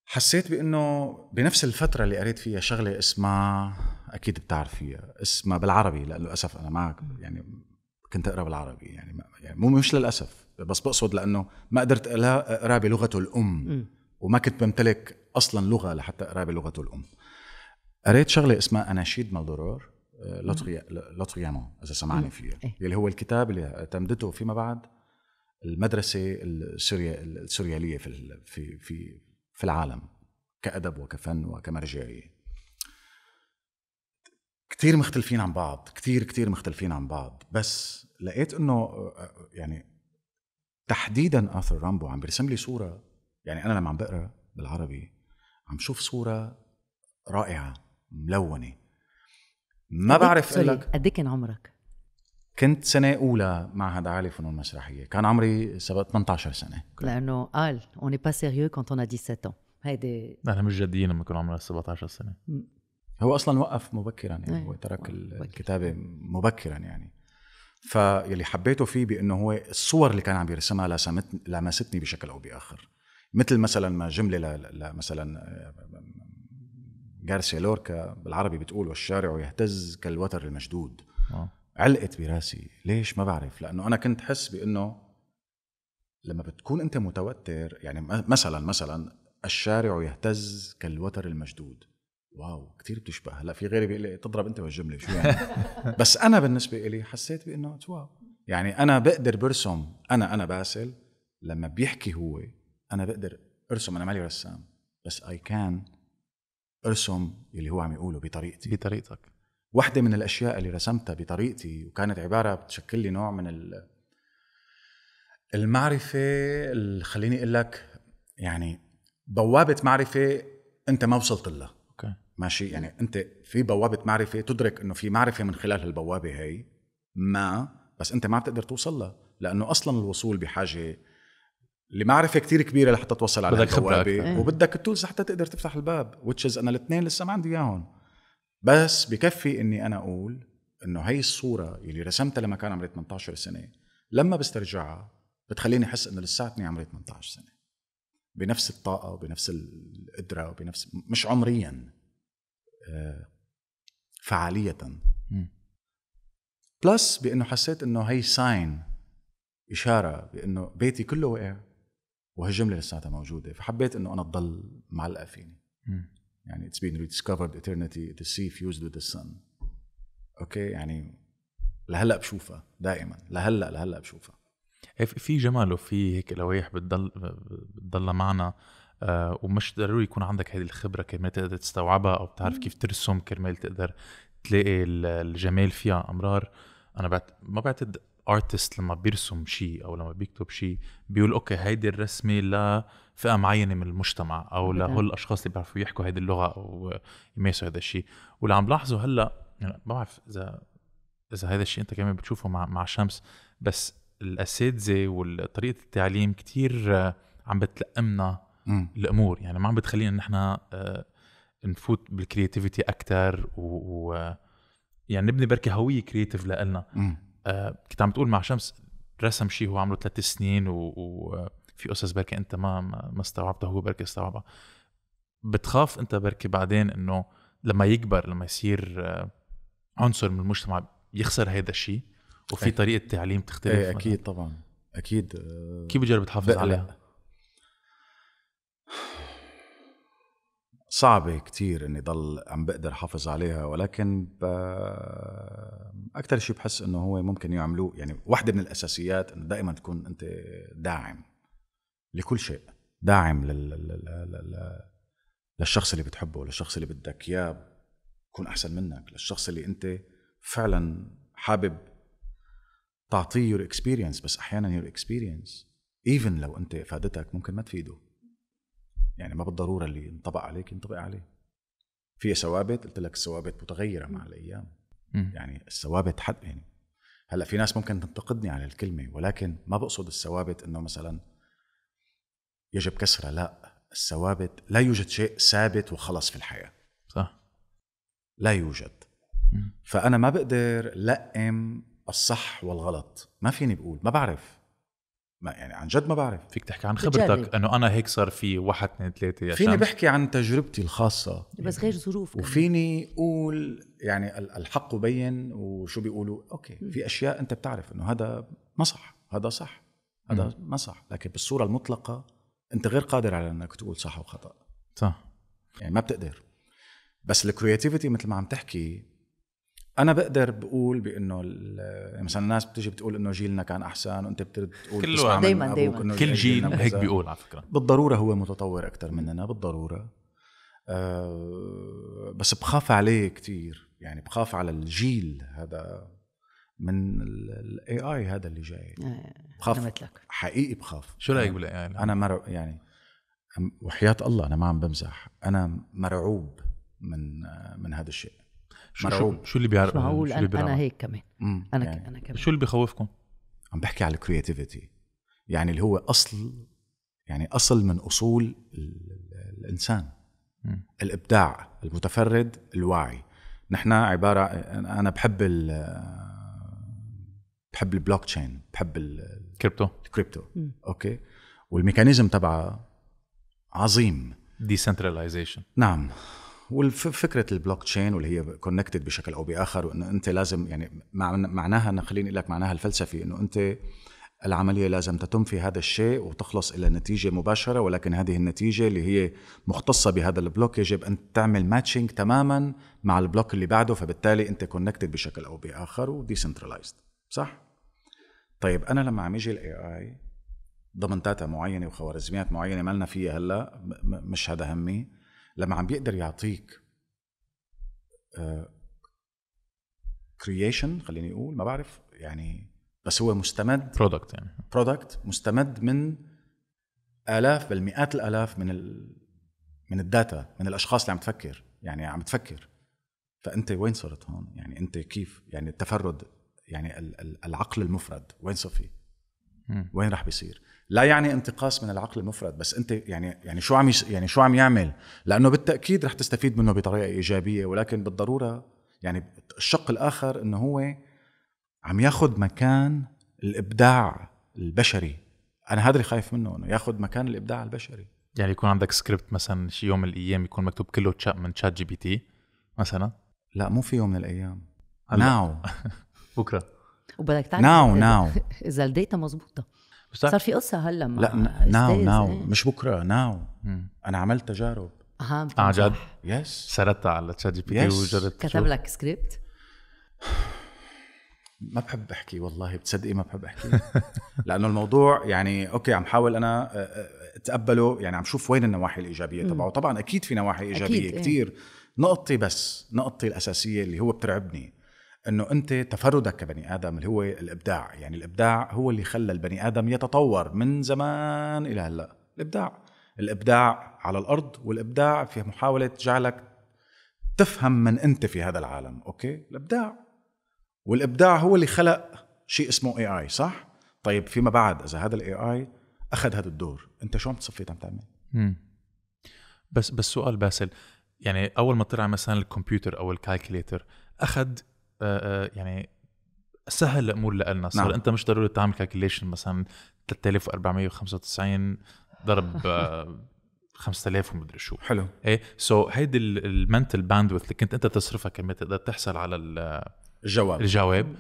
حسيت بانه بنفس الفتره اللي قريت فيها شغله اسمها اكيد بتعرفيها اسمها بالعربي للاسف انا معك يعني كنت اقرا بالعربي يعني, يعني مو مش للاسف بس بقصد لانه ما قدرت اقرا بلغته الام م. وما كنت بمتلك اصلا لغه لحتى اقرا بلغته الام قريت شغله اسمها اناشيد مالدورور آه، لطغيانو اذا سمعني فيها إيه؟ اللي هو الكتاب اللي اعتمدته فيما بعد المدرسه السوريا السورياليه في في في في العالم كأدب وكفن وكمرجعية كتير مختلفين عن بعض كتير كتير مختلفين عن بعض بس لقيت انه يعني تحديدا آثر رامبو عم بيرسم لي صورة يعني أنا لما عم بقرأ بالعربي عم شوف صورة رائعة ملونة ما طيب، بعرف اقول لك قد إيه كان عمرك؟ كنت سنة أولى معهد عالي فنون مسرحية كان عمري 18 سنة لأنه قال اوني با سيريو كونت اون 17 ans هيدي نحن مش جديين لما يكون عمرنا 17 سنة هو أصلا وقف مبكرا يعني إيه، هو ترك الكتابة مبكرا يعني فاللي حبيته فيه بأنه هو الصور اللي كان عم يرسمها لمستني بشكل أو بآخر مثل مثلا ما جملة ل... مثلا آه، جارسيا لوركا بالعربي بتقول والشارع يهتز كالوتر المشدود أوه. علقت براسي ليش ما بعرف لانه انا كنت حس بانه لما بتكون انت متوتر يعني مثلا مثلا الشارع يهتز كالوتر المشدود واو كثير بتشبه هلا في غيري بيقول لي تضرب انت بالجمله شو يعني بس انا بالنسبه لي حسيت بانه واو يعني انا بقدر برسم انا انا باسل لما بيحكي هو انا بقدر ارسم انا مالي رسام بس اي كان ارسم اللي هو عم يقوله بطريقتي بطريقتك واحدة من الأشياء اللي رسمتها بطريقتي وكانت عبارة بتشكل لي نوع من المعرفة اللي خليني أقول لك يعني بوابة معرفة أنت ما وصلت لها أوكي. ماشي يعني أنت في بوابة معرفة تدرك أنه في معرفة من خلال هالبوابة هي ما بس أنت ما بتقدر توصل لها لأنه أصلا الوصول بحاجة لمعرفه كتير كبيره لحتى توصل على بدك خبره إيه. وبدك التولز حتى تقدر تفتح الباب وتشز انا الاثنين لسه ما عندي اياهم بس بكفي اني انا اقول انه هي الصوره اللي رسمتها لما كان عمري 18 سنه لما بسترجعها بتخليني احس انه لساتني عمري 18 سنه بنفس الطاقه وبنفس القدره وبنفس مش عمريا آه، فعاليه بلس بانه حسيت انه هي ساين اشاره بانه بيتي كله وقع وهالجمله لساتها موجوده فحبيت انه انا تضل معلقه فيني يعني it's been rediscovered eternity the sea fused with the sun اوكي يعني لهلا بشوفها دائما لهلا لهلا بشوفها في جمال وفي هيك لوائح بتضل بتضلها معنا آه ومش ضروري يكون عندك هذه الخبره كرمال تقدر تستوعبها او بتعرف كيف ترسم كرمال تقدر تلاقي الجمال فيها امرار انا بعت... ما بعتقد ارتست لما بيرسم شيء او لما بيكتب شيء بيقول اوكي هيدي الرسمه لفئه معينه من المجتمع او لهول الاشخاص اللي بيعرفوا يحكوا هيدي اللغه او يمارسوا هذا الشيء واللي عم لاحظه هلا يعني ما بعرف اذا اذا هذا الشيء انت كمان بتشوفه مع مع شمس بس الاساتذه وطريقه التعليم كتير آه، عم بتلقمنا الامور يعني ما عم بتخلينا نحن آه، نفوت بالكرياتيفيتي اكثر و, آه، يعني نبني بركي هويه كرييتيف لنا آه، كنت عم تقول مع شمس رسم شيء هو عمره ثلاث سنين وفي قصص بركي انت ما ما استوعبتها هو بركي استوعبها بتخاف انت بركي بعدين انه لما يكبر لما يصير آه، عنصر من المجتمع يخسر هذا الشيء وفي طريقه تعليم تختلف ايه اكيد طبعا اكيد آه، كيف بتجرب تحافظ عليها؟ صعبة كتير اني ضل عم بقدر حافظ عليها ولكن ب... اكتر شيء بحس انه هو ممكن يعملوه يعني واحدة من الاساسيات انه دائما تكون انت داعم لكل شيء داعم لل... لل... لل... للشخص اللي بتحبه للشخص اللي بدك اياه يكون احسن منك للشخص اللي انت فعلا حابب تعطيه يور اكسبيرينس بس احيانا يور اكسبيرينس ايفن لو انت افادتك ممكن ما تفيده يعني ما بالضروره اللي ينطبق عليك ينطبق عليه في ثوابت قلت لك الثوابت متغيره مع الايام يعني الثوابت حد يعني هلا في ناس ممكن تنتقدني على الكلمه ولكن ما بقصد الثوابت انه مثلا يجب كسرها لا الثوابت لا يوجد شيء ثابت وخلص في الحياه صح لا يوجد فانا ما بقدر لقم الصح والغلط ما فيني بقول ما بعرف ما يعني عن جد ما بعرف فيك تحكي عن خبرتك انه انا هيك صار في واحد اثنين ثلاثه يا فيني بحكي عن تجربتي الخاصه بس غير ظروف وفيني قول يعني الحق بين وشو بيقولوا اوكي في اشياء انت بتعرف انه هذا ما صح هذا صح هذا ما صح لكن بالصوره المطلقه انت غير قادر على انك تقول صح وخطا صح يعني ما بتقدر بس الكرياتيفيتي مثل ما عم تحكي انا بقدر بقول بانه مثلا الناس بتيجي بتقول انه جيلنا كان احسن وانت بتقول كل دايما دايما كل جيل هيك بيقول على فكره بالضروره هو متطور اكثر مننا بالضروره أه بس بخاف عليه كثير يعني بخاف على الجيل هذا من الاي اي هذا اللي جاي آه، بخاف حقيقي بخاف شو رايك بالاي اي انا مرعوب يعني وحياه الله انا ما عم بمزح انا مرعوب من آه، من هذا الشيء شو شو, شو اللي بيعرف معقول أنا, اللي انا هيك كمان مم. انا يعني. انا كمان شو اللي بخوفكم؟ عم بحكي على الكرياتيفيتي يعني اللي هو اصل يعني اصل من اصول الانسان مم. الابداع المتفرد الواعي نحن عباره انا بحب ال بحب البلوك تشين بحب الكريبتو الكريبتو مم. اوكي والميكانيزم تبعها عظيم ديسنتراليزيشن نعم والفكره البلوك تشين واللي هي كونكتد بشكل او باخر وانه انت لازم يعني معناها انه خليني اقول لك معناها الفلسفي انه انت العمليه لازم تتم في هذا الشيء وتخلص الى نتيجه مباشره ولكن هذه النتيجه اللي هي مختصه بهذا البلوك يجب ان تعمل ماتشنج تماما مع البلوك اللي بعده فبالتالي انت كونكتد بشكل او باخر وديسنترلايزد صح طيب انا لما عم يجي الاي اي ضمن داتا معينه وخوارزميات معينه مالنا فيها هلا مش هذا همي لما عم بيقدر يعطيك كرييشن آه، uh, خليني اقول ما بعرف يعني بس هو مستمد برودكت يعني برودكت مستمد من الاف بل مئات الالاف من ال من الداتا من الاشخاص اللي عم تفكر يعني عم تفكر فانت وين صرت هون يعني انت كيف يعني التفرد يعني العقل المفرد وين صار فيه وين راح بيصير لا يعني انتقاص من العقل المفرد بس انت يعني يعني شو عم يعني شو عم يعمل لانه بالتاكيد رح تستفيد منه بطريقه ايجابيه ولكن بالضروره يعني الشق الاخر انه هو عم ياخذ مكان الابداع البشري انا هذا اللي خايف منه انه ياخذ مكان الابداع البشري يعني يكون عندك سكريبت مثلا شي يوم من الايام يكون مكتوب كله تشات من تشات جي بي تي مثلا لا مو في يوم من الايام ناو بكره وبدك تعرف ناو ناو اذا الداتا مزبوطه صار في قصه هلا مع لا ناو ناو إيه؟ مش بكره ناو انا عملت تجارب اها آه، عن جد يس سردتها على تشات جي بي تي وجربت كتب لك سكريبت ما بحب احكي والله بتصدقي ما بحب احكي لانه الموضوع يعني اوكي عم حاول انا آه، آه، اتقبله يعني عم شوف وين النواحي الايجابيه تبعه طبعا اكيد في نواحي ايجابيه كثير إيه؟ نقطتي بس نقطتي الاساسيه اللي هو بترعبني انه انت تفردك كبني ادم اللي هو الابداع يعني الابداع هو اللي خلى البني ادم يتطور من زمان الى هلا الابداع الابداع على الارض والابداع في محاوله جعلك تفهم من انت في هذا العالم اوكي الابداع والابداع هو اللي خلق شيء اسمه اي اي صح طيب فيما بعد اذا هذا الاي اي اخذ هذا الدور انت شو عم تصفي عم تعمل بس بس سؤال باسل يعني اول ما طلع مثلا الكمبيوتر او الكالكوليتر اخذ آه، آه، يعني سهل الامور لنا صار نعم. انت مش ضروري تعمل كالكوليشن مثلا 3495 ضرب 5000 آه، ومدري شو حلو ايه سو so, هيدي المنتل باندوث اللي كنت انت تصرفها كرمال تقدر تحصل على الجواب الجواب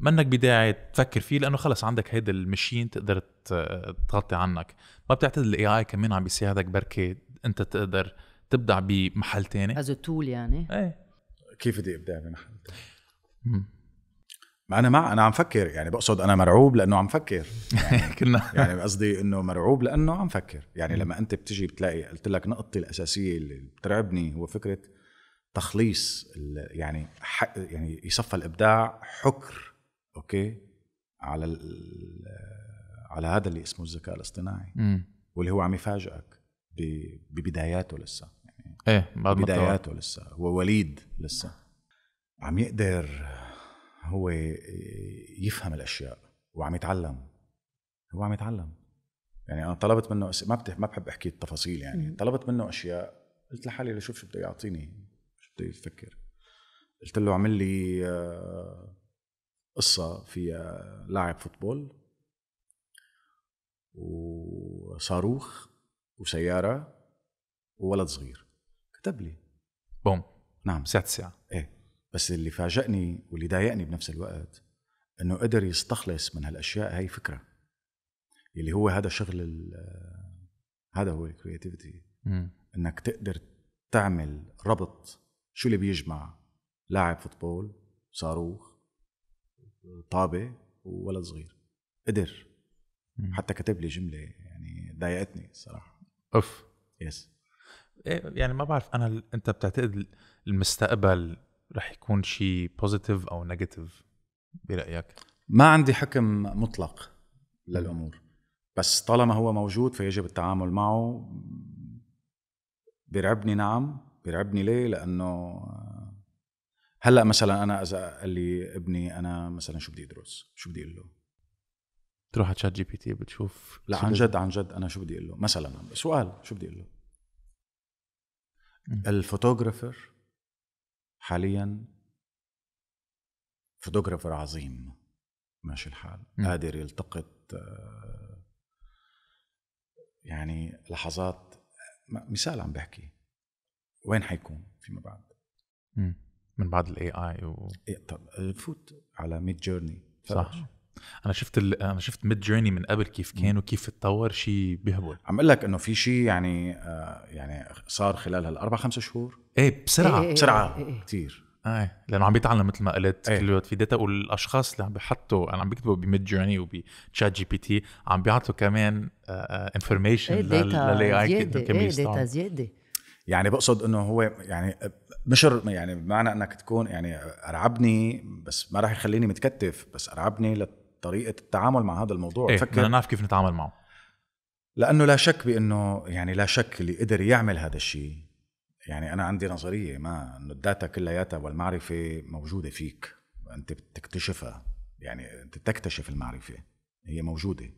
منك بداعي تفكر فيه لانه خلص عندك هيدا المشين تقدر تغطي عنك ما بتعتقد الاي اي كمان عم بيساعدك بركي انت تقدر تبدع بمحل تاني از تول يعني ايه كيف بدي ابدع بمحل تاني ما انا ما انا عم فكر يعني بقصد انا مرعوب لانه عم فكر يعني كلنا يعني قصدي انه مرعوب لانه عم فكر يعني لما انت بتجي بتلاقي قلت لك نقطتي الاساسيه اللي بترعبني هو فكره تخليص يعني حق يعني يصفى الابداع حكر اوكي على على هذا اللي اسمه الذكاء الاصطناعي واللي هو عم يفاجئك ببداياته لسه يعني ايه بعد بداياته لسه هو وليد لسه عم يقدر هو يفهم الاشياء وعم يتعلم هو عم يتعلم يعني انا طلبت منه ما ما بحب احكي التفاصيل يعني م. طلبت منه اشياء قلت لحالي لشوف شو بده يعطيني شو بده يفكر قلت له عمل لي آه، قصه فيها لاعب فوتبول وصاروخ وسياره وولد صغير كتب لي بوم نعم ساعة ساعة بس اللي فاجأني واللي ضايقني بنفس الوقت انه قدر يستخلص من هالاشياء هاي فكره اللي هو هذا شغل آه، هذا هو الكرياتيفيتي انك تقدر تعمل ربط شو اللي بيجمع لاعب فوتبول صاروخ طابه وولد صغير قدر مم. حتى كتب لي جمله يعني ضايقتني الصراحه اوف يس إيه يعني ما بعرف انا انت بتعتقد المستقبل رح يكون شيء بوزيتيف او نيجاتيف برايك ما عندي حكم مطلق للامور بس طالما هو موجود فيجب التعامل معه بيرعبني نعم بيرعبني ليه لانه هلا مثلا انا اذا قال لي ابني انا مثلا شو بدي ادرس شو بدي اقول له تروح على تشات جي بي تي بتشوف لا عن جد عن جد انا شو بدي اقول له مثلا سؤال شو بدي اقول له الفوتوغرافر حاليا فوتوغرافر عظيم ماشي الحال م. قادر يلتقط آه، يعني لحظات مثال عم بحكي وين حيكون فيما بعد م. من بعد الاي اي و... إيه، فوت على ميد جورني صح انا شفت ال... انا شفت ميد جيرني من قبل كيف كان وكيف تطور شيء بيهبل عم اقول لك انه في شيء يعني آه، يعني صار خلال هالاربع خمس شهور ايه بسرعه إيه إيه بسرعه إيه, إيه. كثير ايه لانه عم بيتعلم مثل ما قلت أيه. كل الوقت في داتا والاشخاص اللي عم بيحطوا انا عم بكتبوا بميد جورني وبتشات جي بي تي عم بيعطوا كمان انفورميشن للاي اي داتا زياده يعني بقصد انه هو يعني آه، مشر يعني بمعنى انك تكون يعني ارعبني بس ما راح يخليني متكتف بس ارعبني لت طريقه التعامل مع هذا الموضوع إيه؟ بدنا نعرف كيف نتعامل معه لانه لا شك بانه يعني لا شك اللي قدر يعمل هذا الشيء يعني انا عندي نظريه ما انه الداتا كلياتها والمعرفه موجوده فيك انت بتكتشفها يعني انت تكتشف المعرفه هي موجوده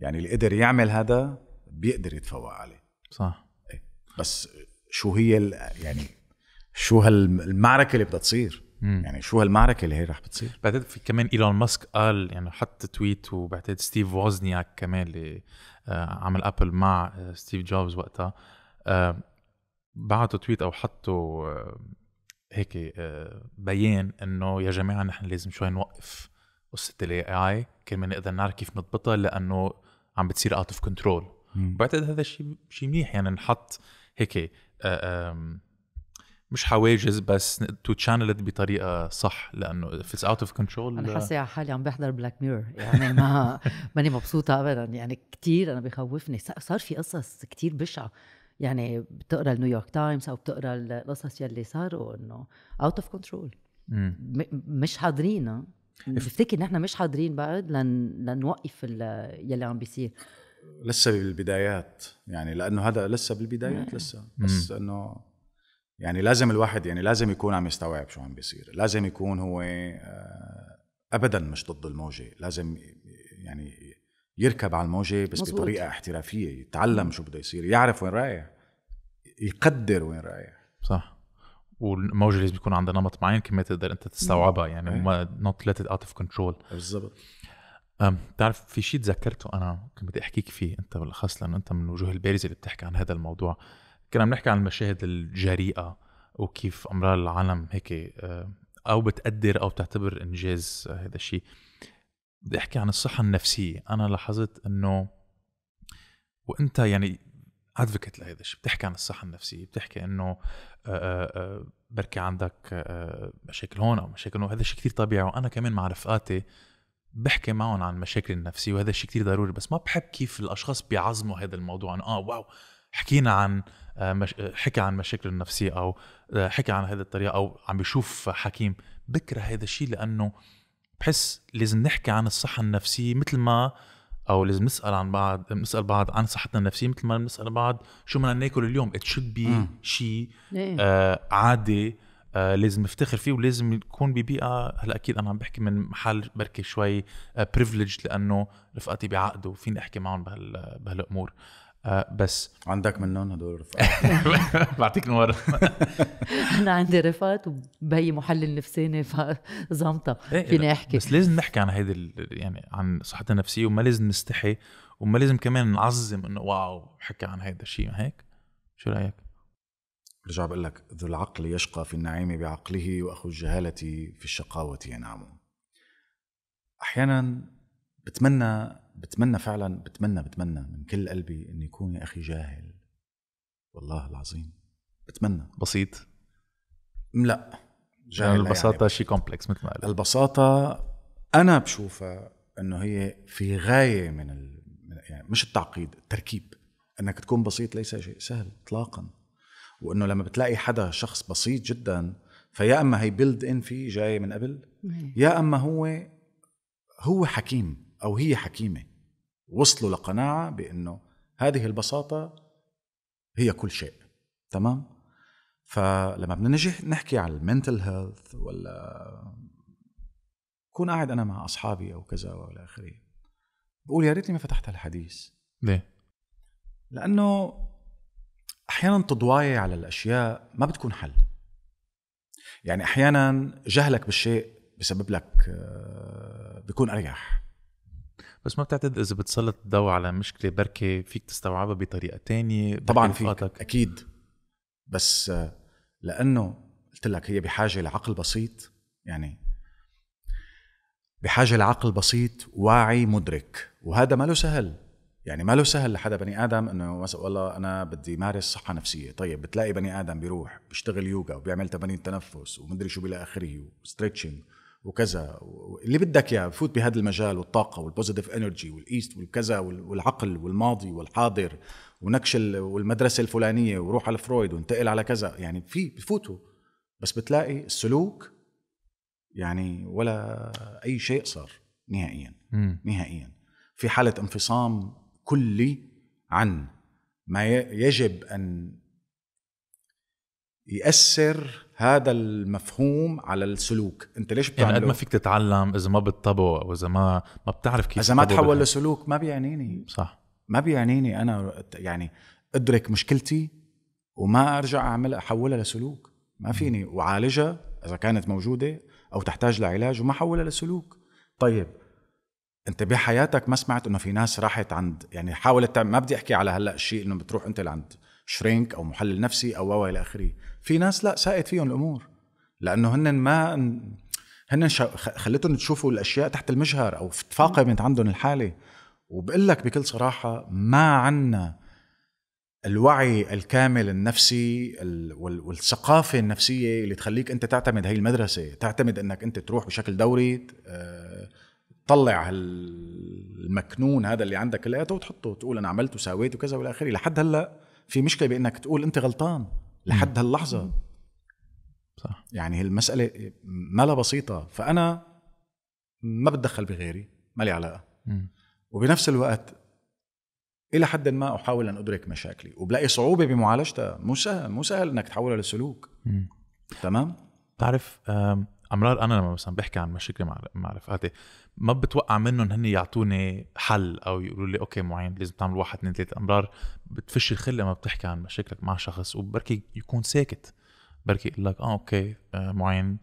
يعني اللي قدر يعمل هذا بيقدر يتفوق عليه صح إيه. بس شو هي يعني شو هالمعركه اللي بدها تصير مم. يعني شو هالمعركه اللي هي رح بتصير بعتقد في كمان ايلون ماسك قال يعني حط تويت وبعتقد ستيف ووزنياك كمان اللي آه، عمل ابل مع آه، ستيف جوبز وقتها آه، بعتوا تويت او حطوا هيك بيان انه يا جماعه نحن لازم شوي نوقف قصه الاي اي كرمال نقدر نعرف كيف نضبطها لانه عم بتصير اوت اوف كنترول بعتقد هذا الشيء شيء منيح يعني نحط هيك مش حواجز بس تو تشانل بطريقه صح لانه اف اتس اوت اوف كنترول انا حاسه على حالي عم بحضر بلاك ميرور يعني ما ماني مبسوطه ابدا يعني كثير انا بخوفني صار في قصص كثير بشعه يعني بتقرا النيويورك تايمز او بتقرا القصص يلي صاروا انه اوت اوف كنترول مش حاضرين آه. بفتكر نحن مش حاضرين بعد لن لنوقف يلي عم بيصير لسه بالبدايات يعني لانه هذا لسه بالبدايات لسه بس انه يعني لازم الواحد يعني لازم يكون عم يستوعب شو عم بيصير لازم يكون هو آه، ابدا مش ضد الموجه لازم يعني يركب على الموجه بس مزبوط. بطريقه احترافيه يتعلم شو بده يصير يعرف وين رايح يقدر وين رايح صح والموجه لازم يكون عندها نمط معين كما تقدر انت تستوعبها يعني إيه. ما نوت ليت اوت اوف كنترول بالضبط بتعرف في شيء تذكرته انا كنت بدي احكيك فيه انت بالاخص لانه انت من الوجوه البارزه اللي بتحكي عن هذا الموضوع كنا بنحكي عن المشاهد الجريئه وكيف امرار العالم هيك آه، او بتقدر او بتعتبر انجاز هذا الشيء بدي احكي عن الصحه النفسيه انا لاحظت انه وانت يعني ادفوكيت لهذا الشيء بتحكي عن الصحه النفسيه بتحكي انه آه، آه، بركي عندك مشاكل هون او مشاكل هون هذا الشيء كثير طبيعي وانا كمان مع رفقاتي بحكي معهم عن مشاكل النفسيه وهذا الشيء كثير ضروري بس ما بحب كيف الاشخاص بيعظموا هذا الموضوع انه اه واو حكينا عن آه، مش... آه، حكى عن مشاكله النفسيه او آه، حكى عن هذه الطريقه او عم بيشوف حكيم بكره هذا الشيء لانه بحس لازم نحكي عن الصحه النفسيه مثل ما او لازم نسال عن بعض نسال بعض عن صحتنا النفسيه مثل ما بنسال بعض شو بدنا ناكل اليوم ات شود بي شيء آه عادي آه لازم نفتخر فيه ولازم يكون ببيئه هلا اكيد انا عم بحكي من محل بركي شوي بريفليج لانه رفقاتي بعقدوا فيني احكي معهم بهالامور آه، بس عندك منهم هدول رفقات بعطيك نور انا عندي رفقات وبهي محلل نفساني فزمطه إيه، فيني احكي بس لازم نحكي عن هيدي يعني عن صحتنا النفسيه وما لازم نستحي وما لازم كمان نعظم انه واو حكى عن هيدا الشيء هيك شو رايك؟ برجع بقول لك ذو العقل يشقى في النعيم بعقله واخو الجهاله في الشقاوه ينام احيانا بتمنى بتمنى فعلا بتمنى بتمنى من كل قلبي اني يكون يا اخي جاهل والله العظيم بتمنى بسيط لا جاهل يعني, يعني البساطه يعني شيء كومبلكس مثل ما قلت البساطه انا بشوفها انه هي في غايه من ال... يعني مش التعقيد التركيب انك تكون بسيط ليس شيء سهل اطلاقا وانه لما بتلاقي حدا شخص بسيط جدا فيا اما هي بيلد ان فيه جاي من قبل إيه. يا اما هو هو حكيم او هي حكيمه وصلوا لقناعة بأنه هذه البساطة هي كل شيء تمام فلما بدنا نجي نحكي على المنتل هيلث ولا كون قاعد انا مع اصحابي او كذا والى اخره بقول يا ريتني ما فتحت هالحديث ليه؟ لانه احيانا تضوايع على الاشياء ما بتكون حل يعني احيانا جهلك بالشيء بسبب لك آه، بيكون اريح بس ما بتعتقد اذا بتسلط الضوء على مشكله بركي فيك تستوعبها بطريقه تانية طبعا فيك اكيد بس آه، لانه قلت لك هي بحاجه لعقل بسيط يعني بحاجه لعقل بسيط واعي مدرك وهذا ما له سهل يعني ما له سهل لحدا بني ادم انه مثلا والله انا بدي مارس صحه نفسيه طيب بتلاقي بني ادم بيروح بيشتغل يوغا وبيعمل تمارين تنفس ومدري شو الى اخره وستريتشنج وكذا اللي بدك اياه فوت بهذا المجال والطاقه والبوزيتيف انرجي والايست والكذا والعقل والماضي والحاضر ونكش والمدرسه الفلانيه وروح على فرويد وانتقل على كذا يعني في بفوتوا بس بتلاقي السلوك يعني ولا اي شيء صار نهائيا م. نهائيا في حاله انفصام كلي عن ما يجب ان ياثر هذا المفهوم على السلوك انت ليش بتعمله يعني قد ما فيك تتعلم اذا ما بتطبق او اذا ما ما بتعرف كيف اذا ما تحول لسلوك ما بيعنيني صح ما بيعنيني انا يعني ادرك مشكلتي وما ارجع اعمل احولها لسلوك ما فيني وعالجها اذا كانت موجوده او تحتاج لعلاج وما احولها لسلوك طيب انت بحياتك ما سمعت انه في ناس راحت عند يعني حاولت ما بدي احكي على هلا الشيء انه بتروح انت لعند شرينك او محلل نفسي او و الى اخره في ناس لا ساءت فيهم الامور لانه هن ما هن خلتهم تشوفوا الاشياء تحت المجهر او تفاقمت عندهم الحاله وبقول لك بكل صراحه ما عنا الوعي الكامل النفسي والثقافه النفسيه اللي تخليك انت تعتمد هي المدرسه تعتمد انك انت تروح بشكل دوري آه، تطلع المكنون هذا اللي عندك كلياته وتحطه تقول انا عملت وساويت وكذا والى اخره لحد هلا في مشكله بانك تقول انت غلطان لحد هاللحظه صح يعني المساله ما لها بسيطه فانا ما بتدخل بغيري ما لي علاقه وبنفس الوقت الى حد ما احاول ان ادرك مشاكلي وبلاقي صعوبه بمعالجتها مو سهل مو سهل انك تحولها لسلوك تمام تعرف امرار انا لما مثلا بحكي عن مشاكلي مع رفقاتي ما بتوقع منهم هن يعطوني حل او يقولوا لي اوكي معين لازم تعمل واحد اثنين ثلاثه امرار بتفش الخل لما بتحكي عن مشاكلك مع شخص وبركي يكون ساكت بركي يقول لك اه اوكي آه معين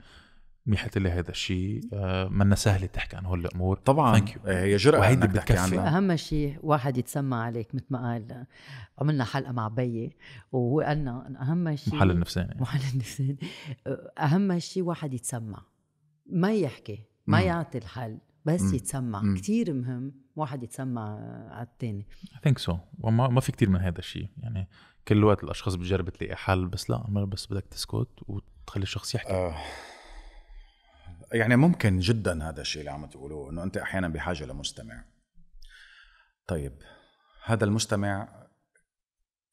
منيحة لي هذا الشيء آه، منا سهلة تحكي عن هول الأمور طبعا آه، هي جرأة وهيدي بتكفي أهم شيء واحد يتسمى عليك مثل ما قال عملنا حلقة مع بيي وهو قالنا أهم شيء محل النفساني محل النفساني أهم شيء واحد يتسمع ما يحكي ما يعطي الحل بس يتسمع كثير مهم واحد يتسمع على الثاني اي ثينك سو وما ما في كثير من هذا الشيء يعني كل وقت الاشخاص بتجرب تلاقي حل بس لا بس بدك تسكت وتخلي الشخص يحكي آه. يعني ممكن جدا هذا الشيء اللي عم تقولوه انه انت احيانا بحاجه لمستمع طيب هذا المستمع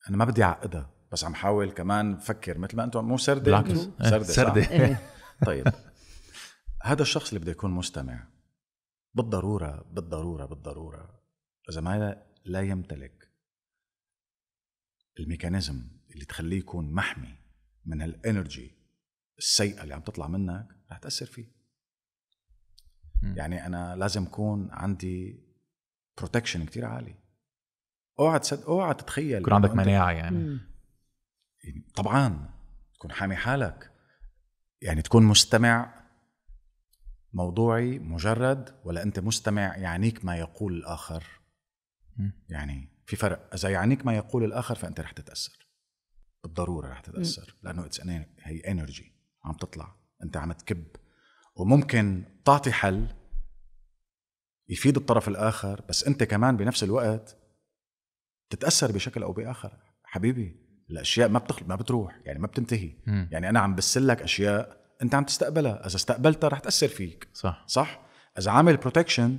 انا ما بدي اعقدها بس عم حاول كمان فكر مثل ما انتم مو سردة إيه، سردة سردة إيه. إيه. طيب هذا الشخص اللي بده يكون مستمع بالضرورة بالضرورة بالضرورة إذا ما لا يمتلك الميكانيزم اللي تخليه يكون محمي من هالانرجي السيئة اللي عم تطلع منك رح تأثر فيه يعني انا لازم اكون عندي بروتكشن كتير عالي اوعى تصد... اوعى تتخيل يكون عندك مناعه يعني مم. طبعا تكون حامي حالك يعني تكون مستمع موضوعي مجرد ولا انت مستمع يعنيك ما يقول الاخر مم. يعني في فرق اذا يعنيك ما يقول الاخر فانت رح تتاثر بالضروره رح تتاثر مم. لانه e-، هي انرجي عم تطلع انت عم تكب وممكن تعطي حل يفيد الطرف الآخر بس أنت كمان بنفس الوقت تتأثر بشكل أو بآخر حبيبي الأشياء ما بتخل... ما بتروح يعني ما بتنتهي م. يعني أنا عم بسلك أشياء أنت عم تستقبلها إذا استقبلتها رح تأثر فيك صح صح إذا عامل بروتكشن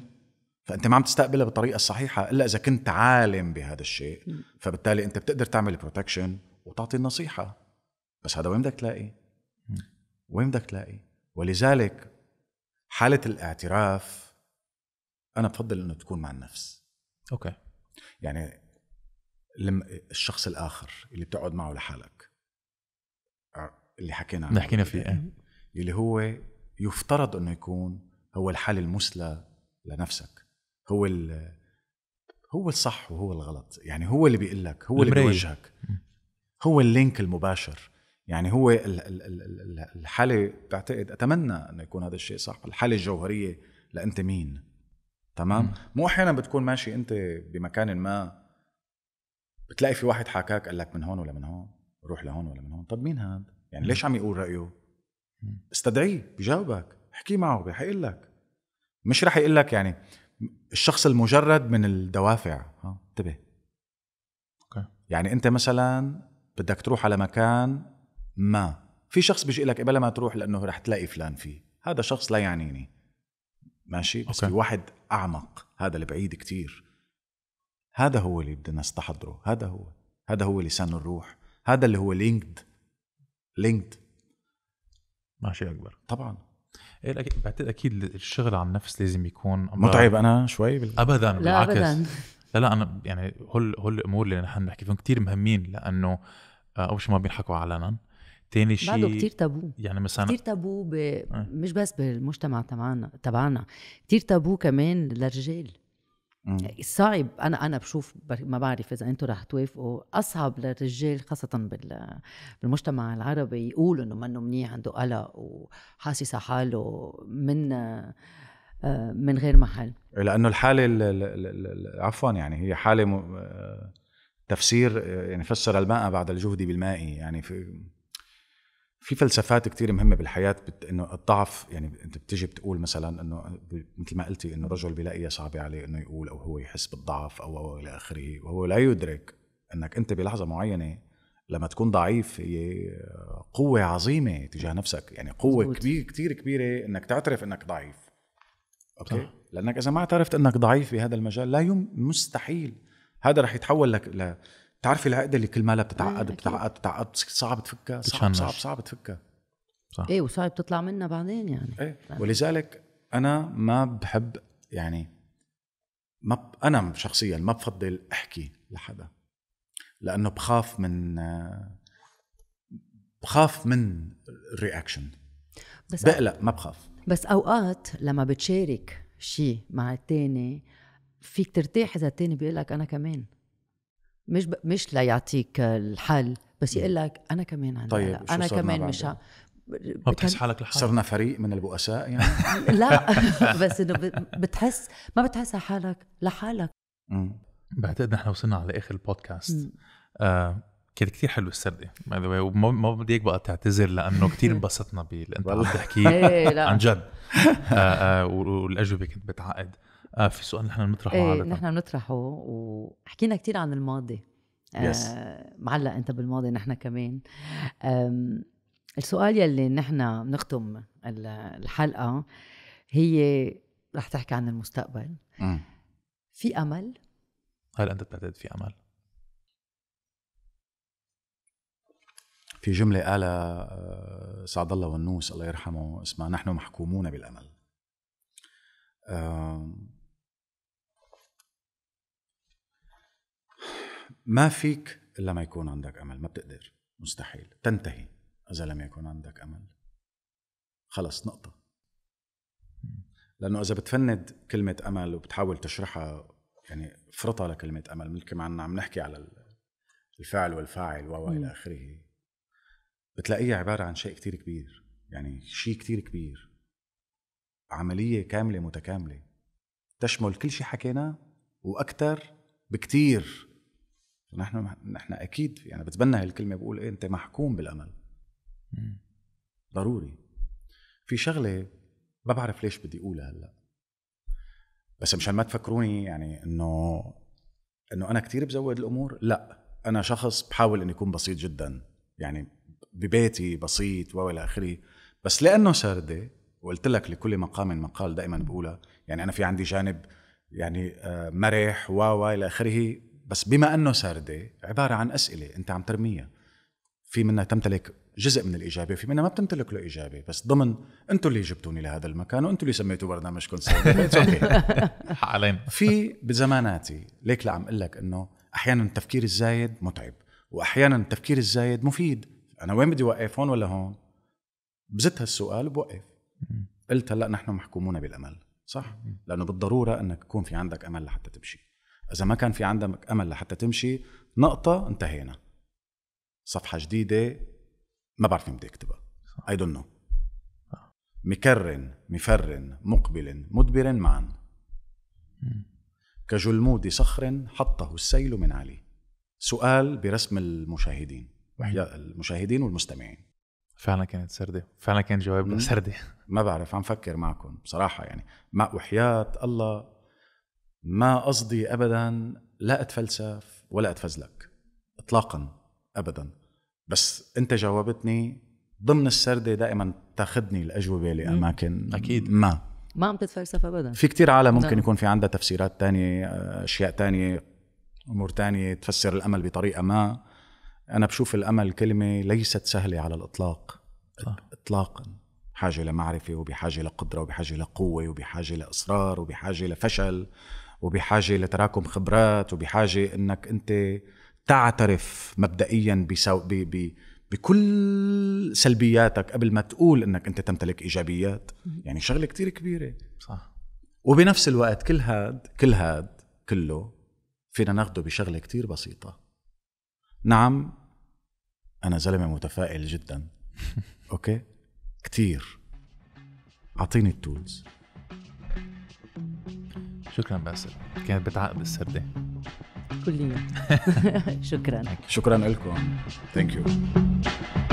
فانت ما عم تستقبلها بالطريقه الصحيحه الا اذا كنت عالم بهذا الشيء فبالتالي انت بتقدر تعمل بروتكشن وتعطي النصيحه بس هذا وين بدك تلاقي وين بدك تلاقي ولذلك حاله الاعتراف انا بفضل انه تكون مع النفس اوكي يعني لما الشخص الاخر اللي بتقعد معه لحالك آه، اللي حكينا عنه حكينا فيه إيه. اللي هو يفترض انه يكون هو الحالة المثلى لنفسك هو هو الصح وهو الغلط يعني هو اللي بيقول لك هو اللي بيوجهك هو اللينك المباشر يعني هو الحاله بعتقد اتمنى انه يكون هذا الشيء صح الحاله الجوهريه لانت مين تمام مو احيانا بتكون ماشي انت بمكان ما بتلاقي في واحد حكاك قال لك من هون ولا من هون روح لهون ولا من هون طب مين هذا يعني ليش عم يقول رايه استدعيه بجاوبك احكي معه بحيقول لك مش رح يقول لك يعني الشخص المجرد من الدوافع ها انتبه يعني انت مثلا بدك تروح على مكان ما في شخص بيجي لك قبل ما تروح لانه رح تلاقي فلان فيه هذا شخص لا يعنيني ماشي بس أوكي. في واحد اعمق هذا اللي بعيد كتير هذا هو اللي بدنا نستحضره هذا هو هذا هو لسان الروح هذا اللي هو لينكد لينكد ماشي اكبر طبعا إيه، بعتقد اكيد الشغل على النفس لازم يكون متعب انا شوي بال... ابدا لا بالعكس ابدا لا لا انا يعني هول هول الامور اللي نحن نحكي فيهم كثير مهمين لانه آه، اول شيء ما بينحكوا علنا تاني شيء بعده كثير تابو يعني مثلا كثير تابو ب... اه. مش بس بالمجتمع تبعنا تبعنا كثير تابو كمان للرجال صعب انا انا بشوف ما بعرف اذا انتم رح توافقوا اصعب للرجال خاصه بال بالمجتمع العربي يقول انه منه منيح عنده قلق وحاسس حاله من آه، من غير محل لانه الحاله عفوا يعني هي حاله آه، تفسير آه، يعني فسر الماء بعد الجهد بالماء يعني في في فلسفات كثير مهمة بالحياة بت... انه الضعف يعني انت بتجي بتقول مثلا انه مثل ما قلتي انه الرجل بيلاقيها صعبة عليه انه يقول او هو يحس بالضعف او او الى اخره وهو لا يدرك انك انت بلحظة معينة لما تكون ضعيف هي قوة عظيمة تجاه نفسك يعني قوة مزبوط. كبير كثير كبيرة انك تعترف انك ضعيف اوكي صح. لانك اذا ما اعترفت انك ضعيف بهذا المجال لا يم مستحيل هذا رح يتحول لك ل... بتعرفي العقده اللي كل مالها بتتعقد آه، بتتعقد بتتعقد صعب تفكها صعب صعب صعب تفكها صح ايه وصعب تطلع منها بعدين يعني ايه ولذلك انا ما بحب يعني ما ب... انا شخصيا ما بفضل احكي لحدا لانه بخاف من بخاف من الرياكشن بس بقلق ما بخاف بس اوقات لما بتشارك شيء مع التاني فيك ترتاح اذا التاني بيقول لك انا كمان مش ب... مش ليعطيك الحل بس يقول لك انا كمان عندي طيب انا كمان مش ما بتحس حالك لحالك صرنا فريق من البؤساء يعني لا بس انه بتحس ما بتحس حالك لحالك بعتقد نحن وصلنا على اخر البودكاست آه كانت كثير حلوه السرقه وما بدي اياك بقى تعتذر لانه كثير انبسطنا باللي انت عم تحكيه إيه، عن جد آه آه والاجوبه كنت بتعقد آه في سؤال نحن بنطرحه ايه عادة نحن بنطرحه وحكينا كثير عن الماضي آه معلق انت بالماضي نحن كمان السؤال يلي نحن بنختم الحلقه هي رح تحكي عن المستقبل م. في امل هل انت بتعتقد في امل في جملة قالها آه، سعد الله والنوس الله يرحمه اسمها نحن محكومون بالأمل ما فيك الا ما يكون عندك امل ما بتقدر مستحيل تنتهي اذا لم يكن عندك امل خلص نقطه لانه اذا بتفند كلمه امل وبتحاول تشرحها يعني افرطها لكلمه امل مثل ما عم نحكي على الفعل والفاعل و الى اخره بتلاقيها عباره عن شيء كتير كبير يعني شيء كتير كبير عمليه كامله متكامله تشمل كل شيء حكيناه واكثر بكتير نحن نحن اكيد يعني بتبنى هالكلمه بقول إيه انت محكوم بالامل ضروري في شغله ما بعرف ليش بدي اقولها هلا بس مشان ما تفكروني يعني انه انه انا كثير بزود الامور لا انا شخص بحاول اني اكون بسيط جدا يعني ببيتي بسيط والى اخره بس لانه سرده وقلت لك لكل مقام مقال دائما بقولها يعني انا في عندي جانب يعني آه، مرح و الى اخره بس بما انه سارده عباره عن اسئله انت عم ترميها في منها تمتلك جزء من الاجابه في منها ما بتمتلك له اجابه بس ضمن انتم اللي جبتوني لهذا المكان وانتم اللي سميتوا برنامجكم علينا في بزماناتي ليك لعم اقول لك انه احيانا التفكير الزايد متعب واحيانا التفكير الزايد مفيد انا وين بدي اوقف هون ولا هون بزت هالسؤال وبوقف قلت هلا نحن محكومون بالامل صح لانه بالضروره انك يكون في عندك امل لحتى تمشي اذا ما كان في عندك امل لحتى تمشي نقطه انتهينا صفحه جديده ما بعرف مين بدي اكتبها اي دونت نو مكرن مفرن مقبل مدبر معا كجلمود صخر حطه السيل من علي سؤال برسم المشاهدين وحياء المشاهدين والمستمعين فعلا كانت سردة فعلا كان جوابنا سردة ما بعرف عم فكر معكم بصراحة يعني ما وحياة الله ما قصدي ابدا لا اتفلسف ولا اتفزلك اطلاقا ابدا بس انت جاوبتني ضمن السرده دائما تاخذني الاجوبه لاماكن اكيد ما ما عم تتفلسف ابدا في كتير عالم نعم. ممكن يكون في عندها تفسيرات تانية اشياء تانية امور تانية تفسر الامل بطريقه ما انا بشوف الامل كلمه ليست سهله على الاطلاق صح. اطلاقا بحاجه لمعرفه وبحاجه لقدره وبحاجه لقوه وبحاجه لاصرار وبحاجه لفشل وبحاجه لتراكم خبرات وبحاجه انك انت تعترف مبدئيا بسو... ب... ب... بكل سلبياتك قبل ما تقول انك انت تمتلك ايجابيات يعني شغله كتير كبيره صح وبنفس الوقت كل هاد كل هاد كله فينا ناخده بشغله كتير بسيطه نعم انا زلمه متفائل جدا اوكي كتير اعطيني التولز شكرا باسل كانت بتعقد السردة كليا شكرا شكرا لكم ثانك يو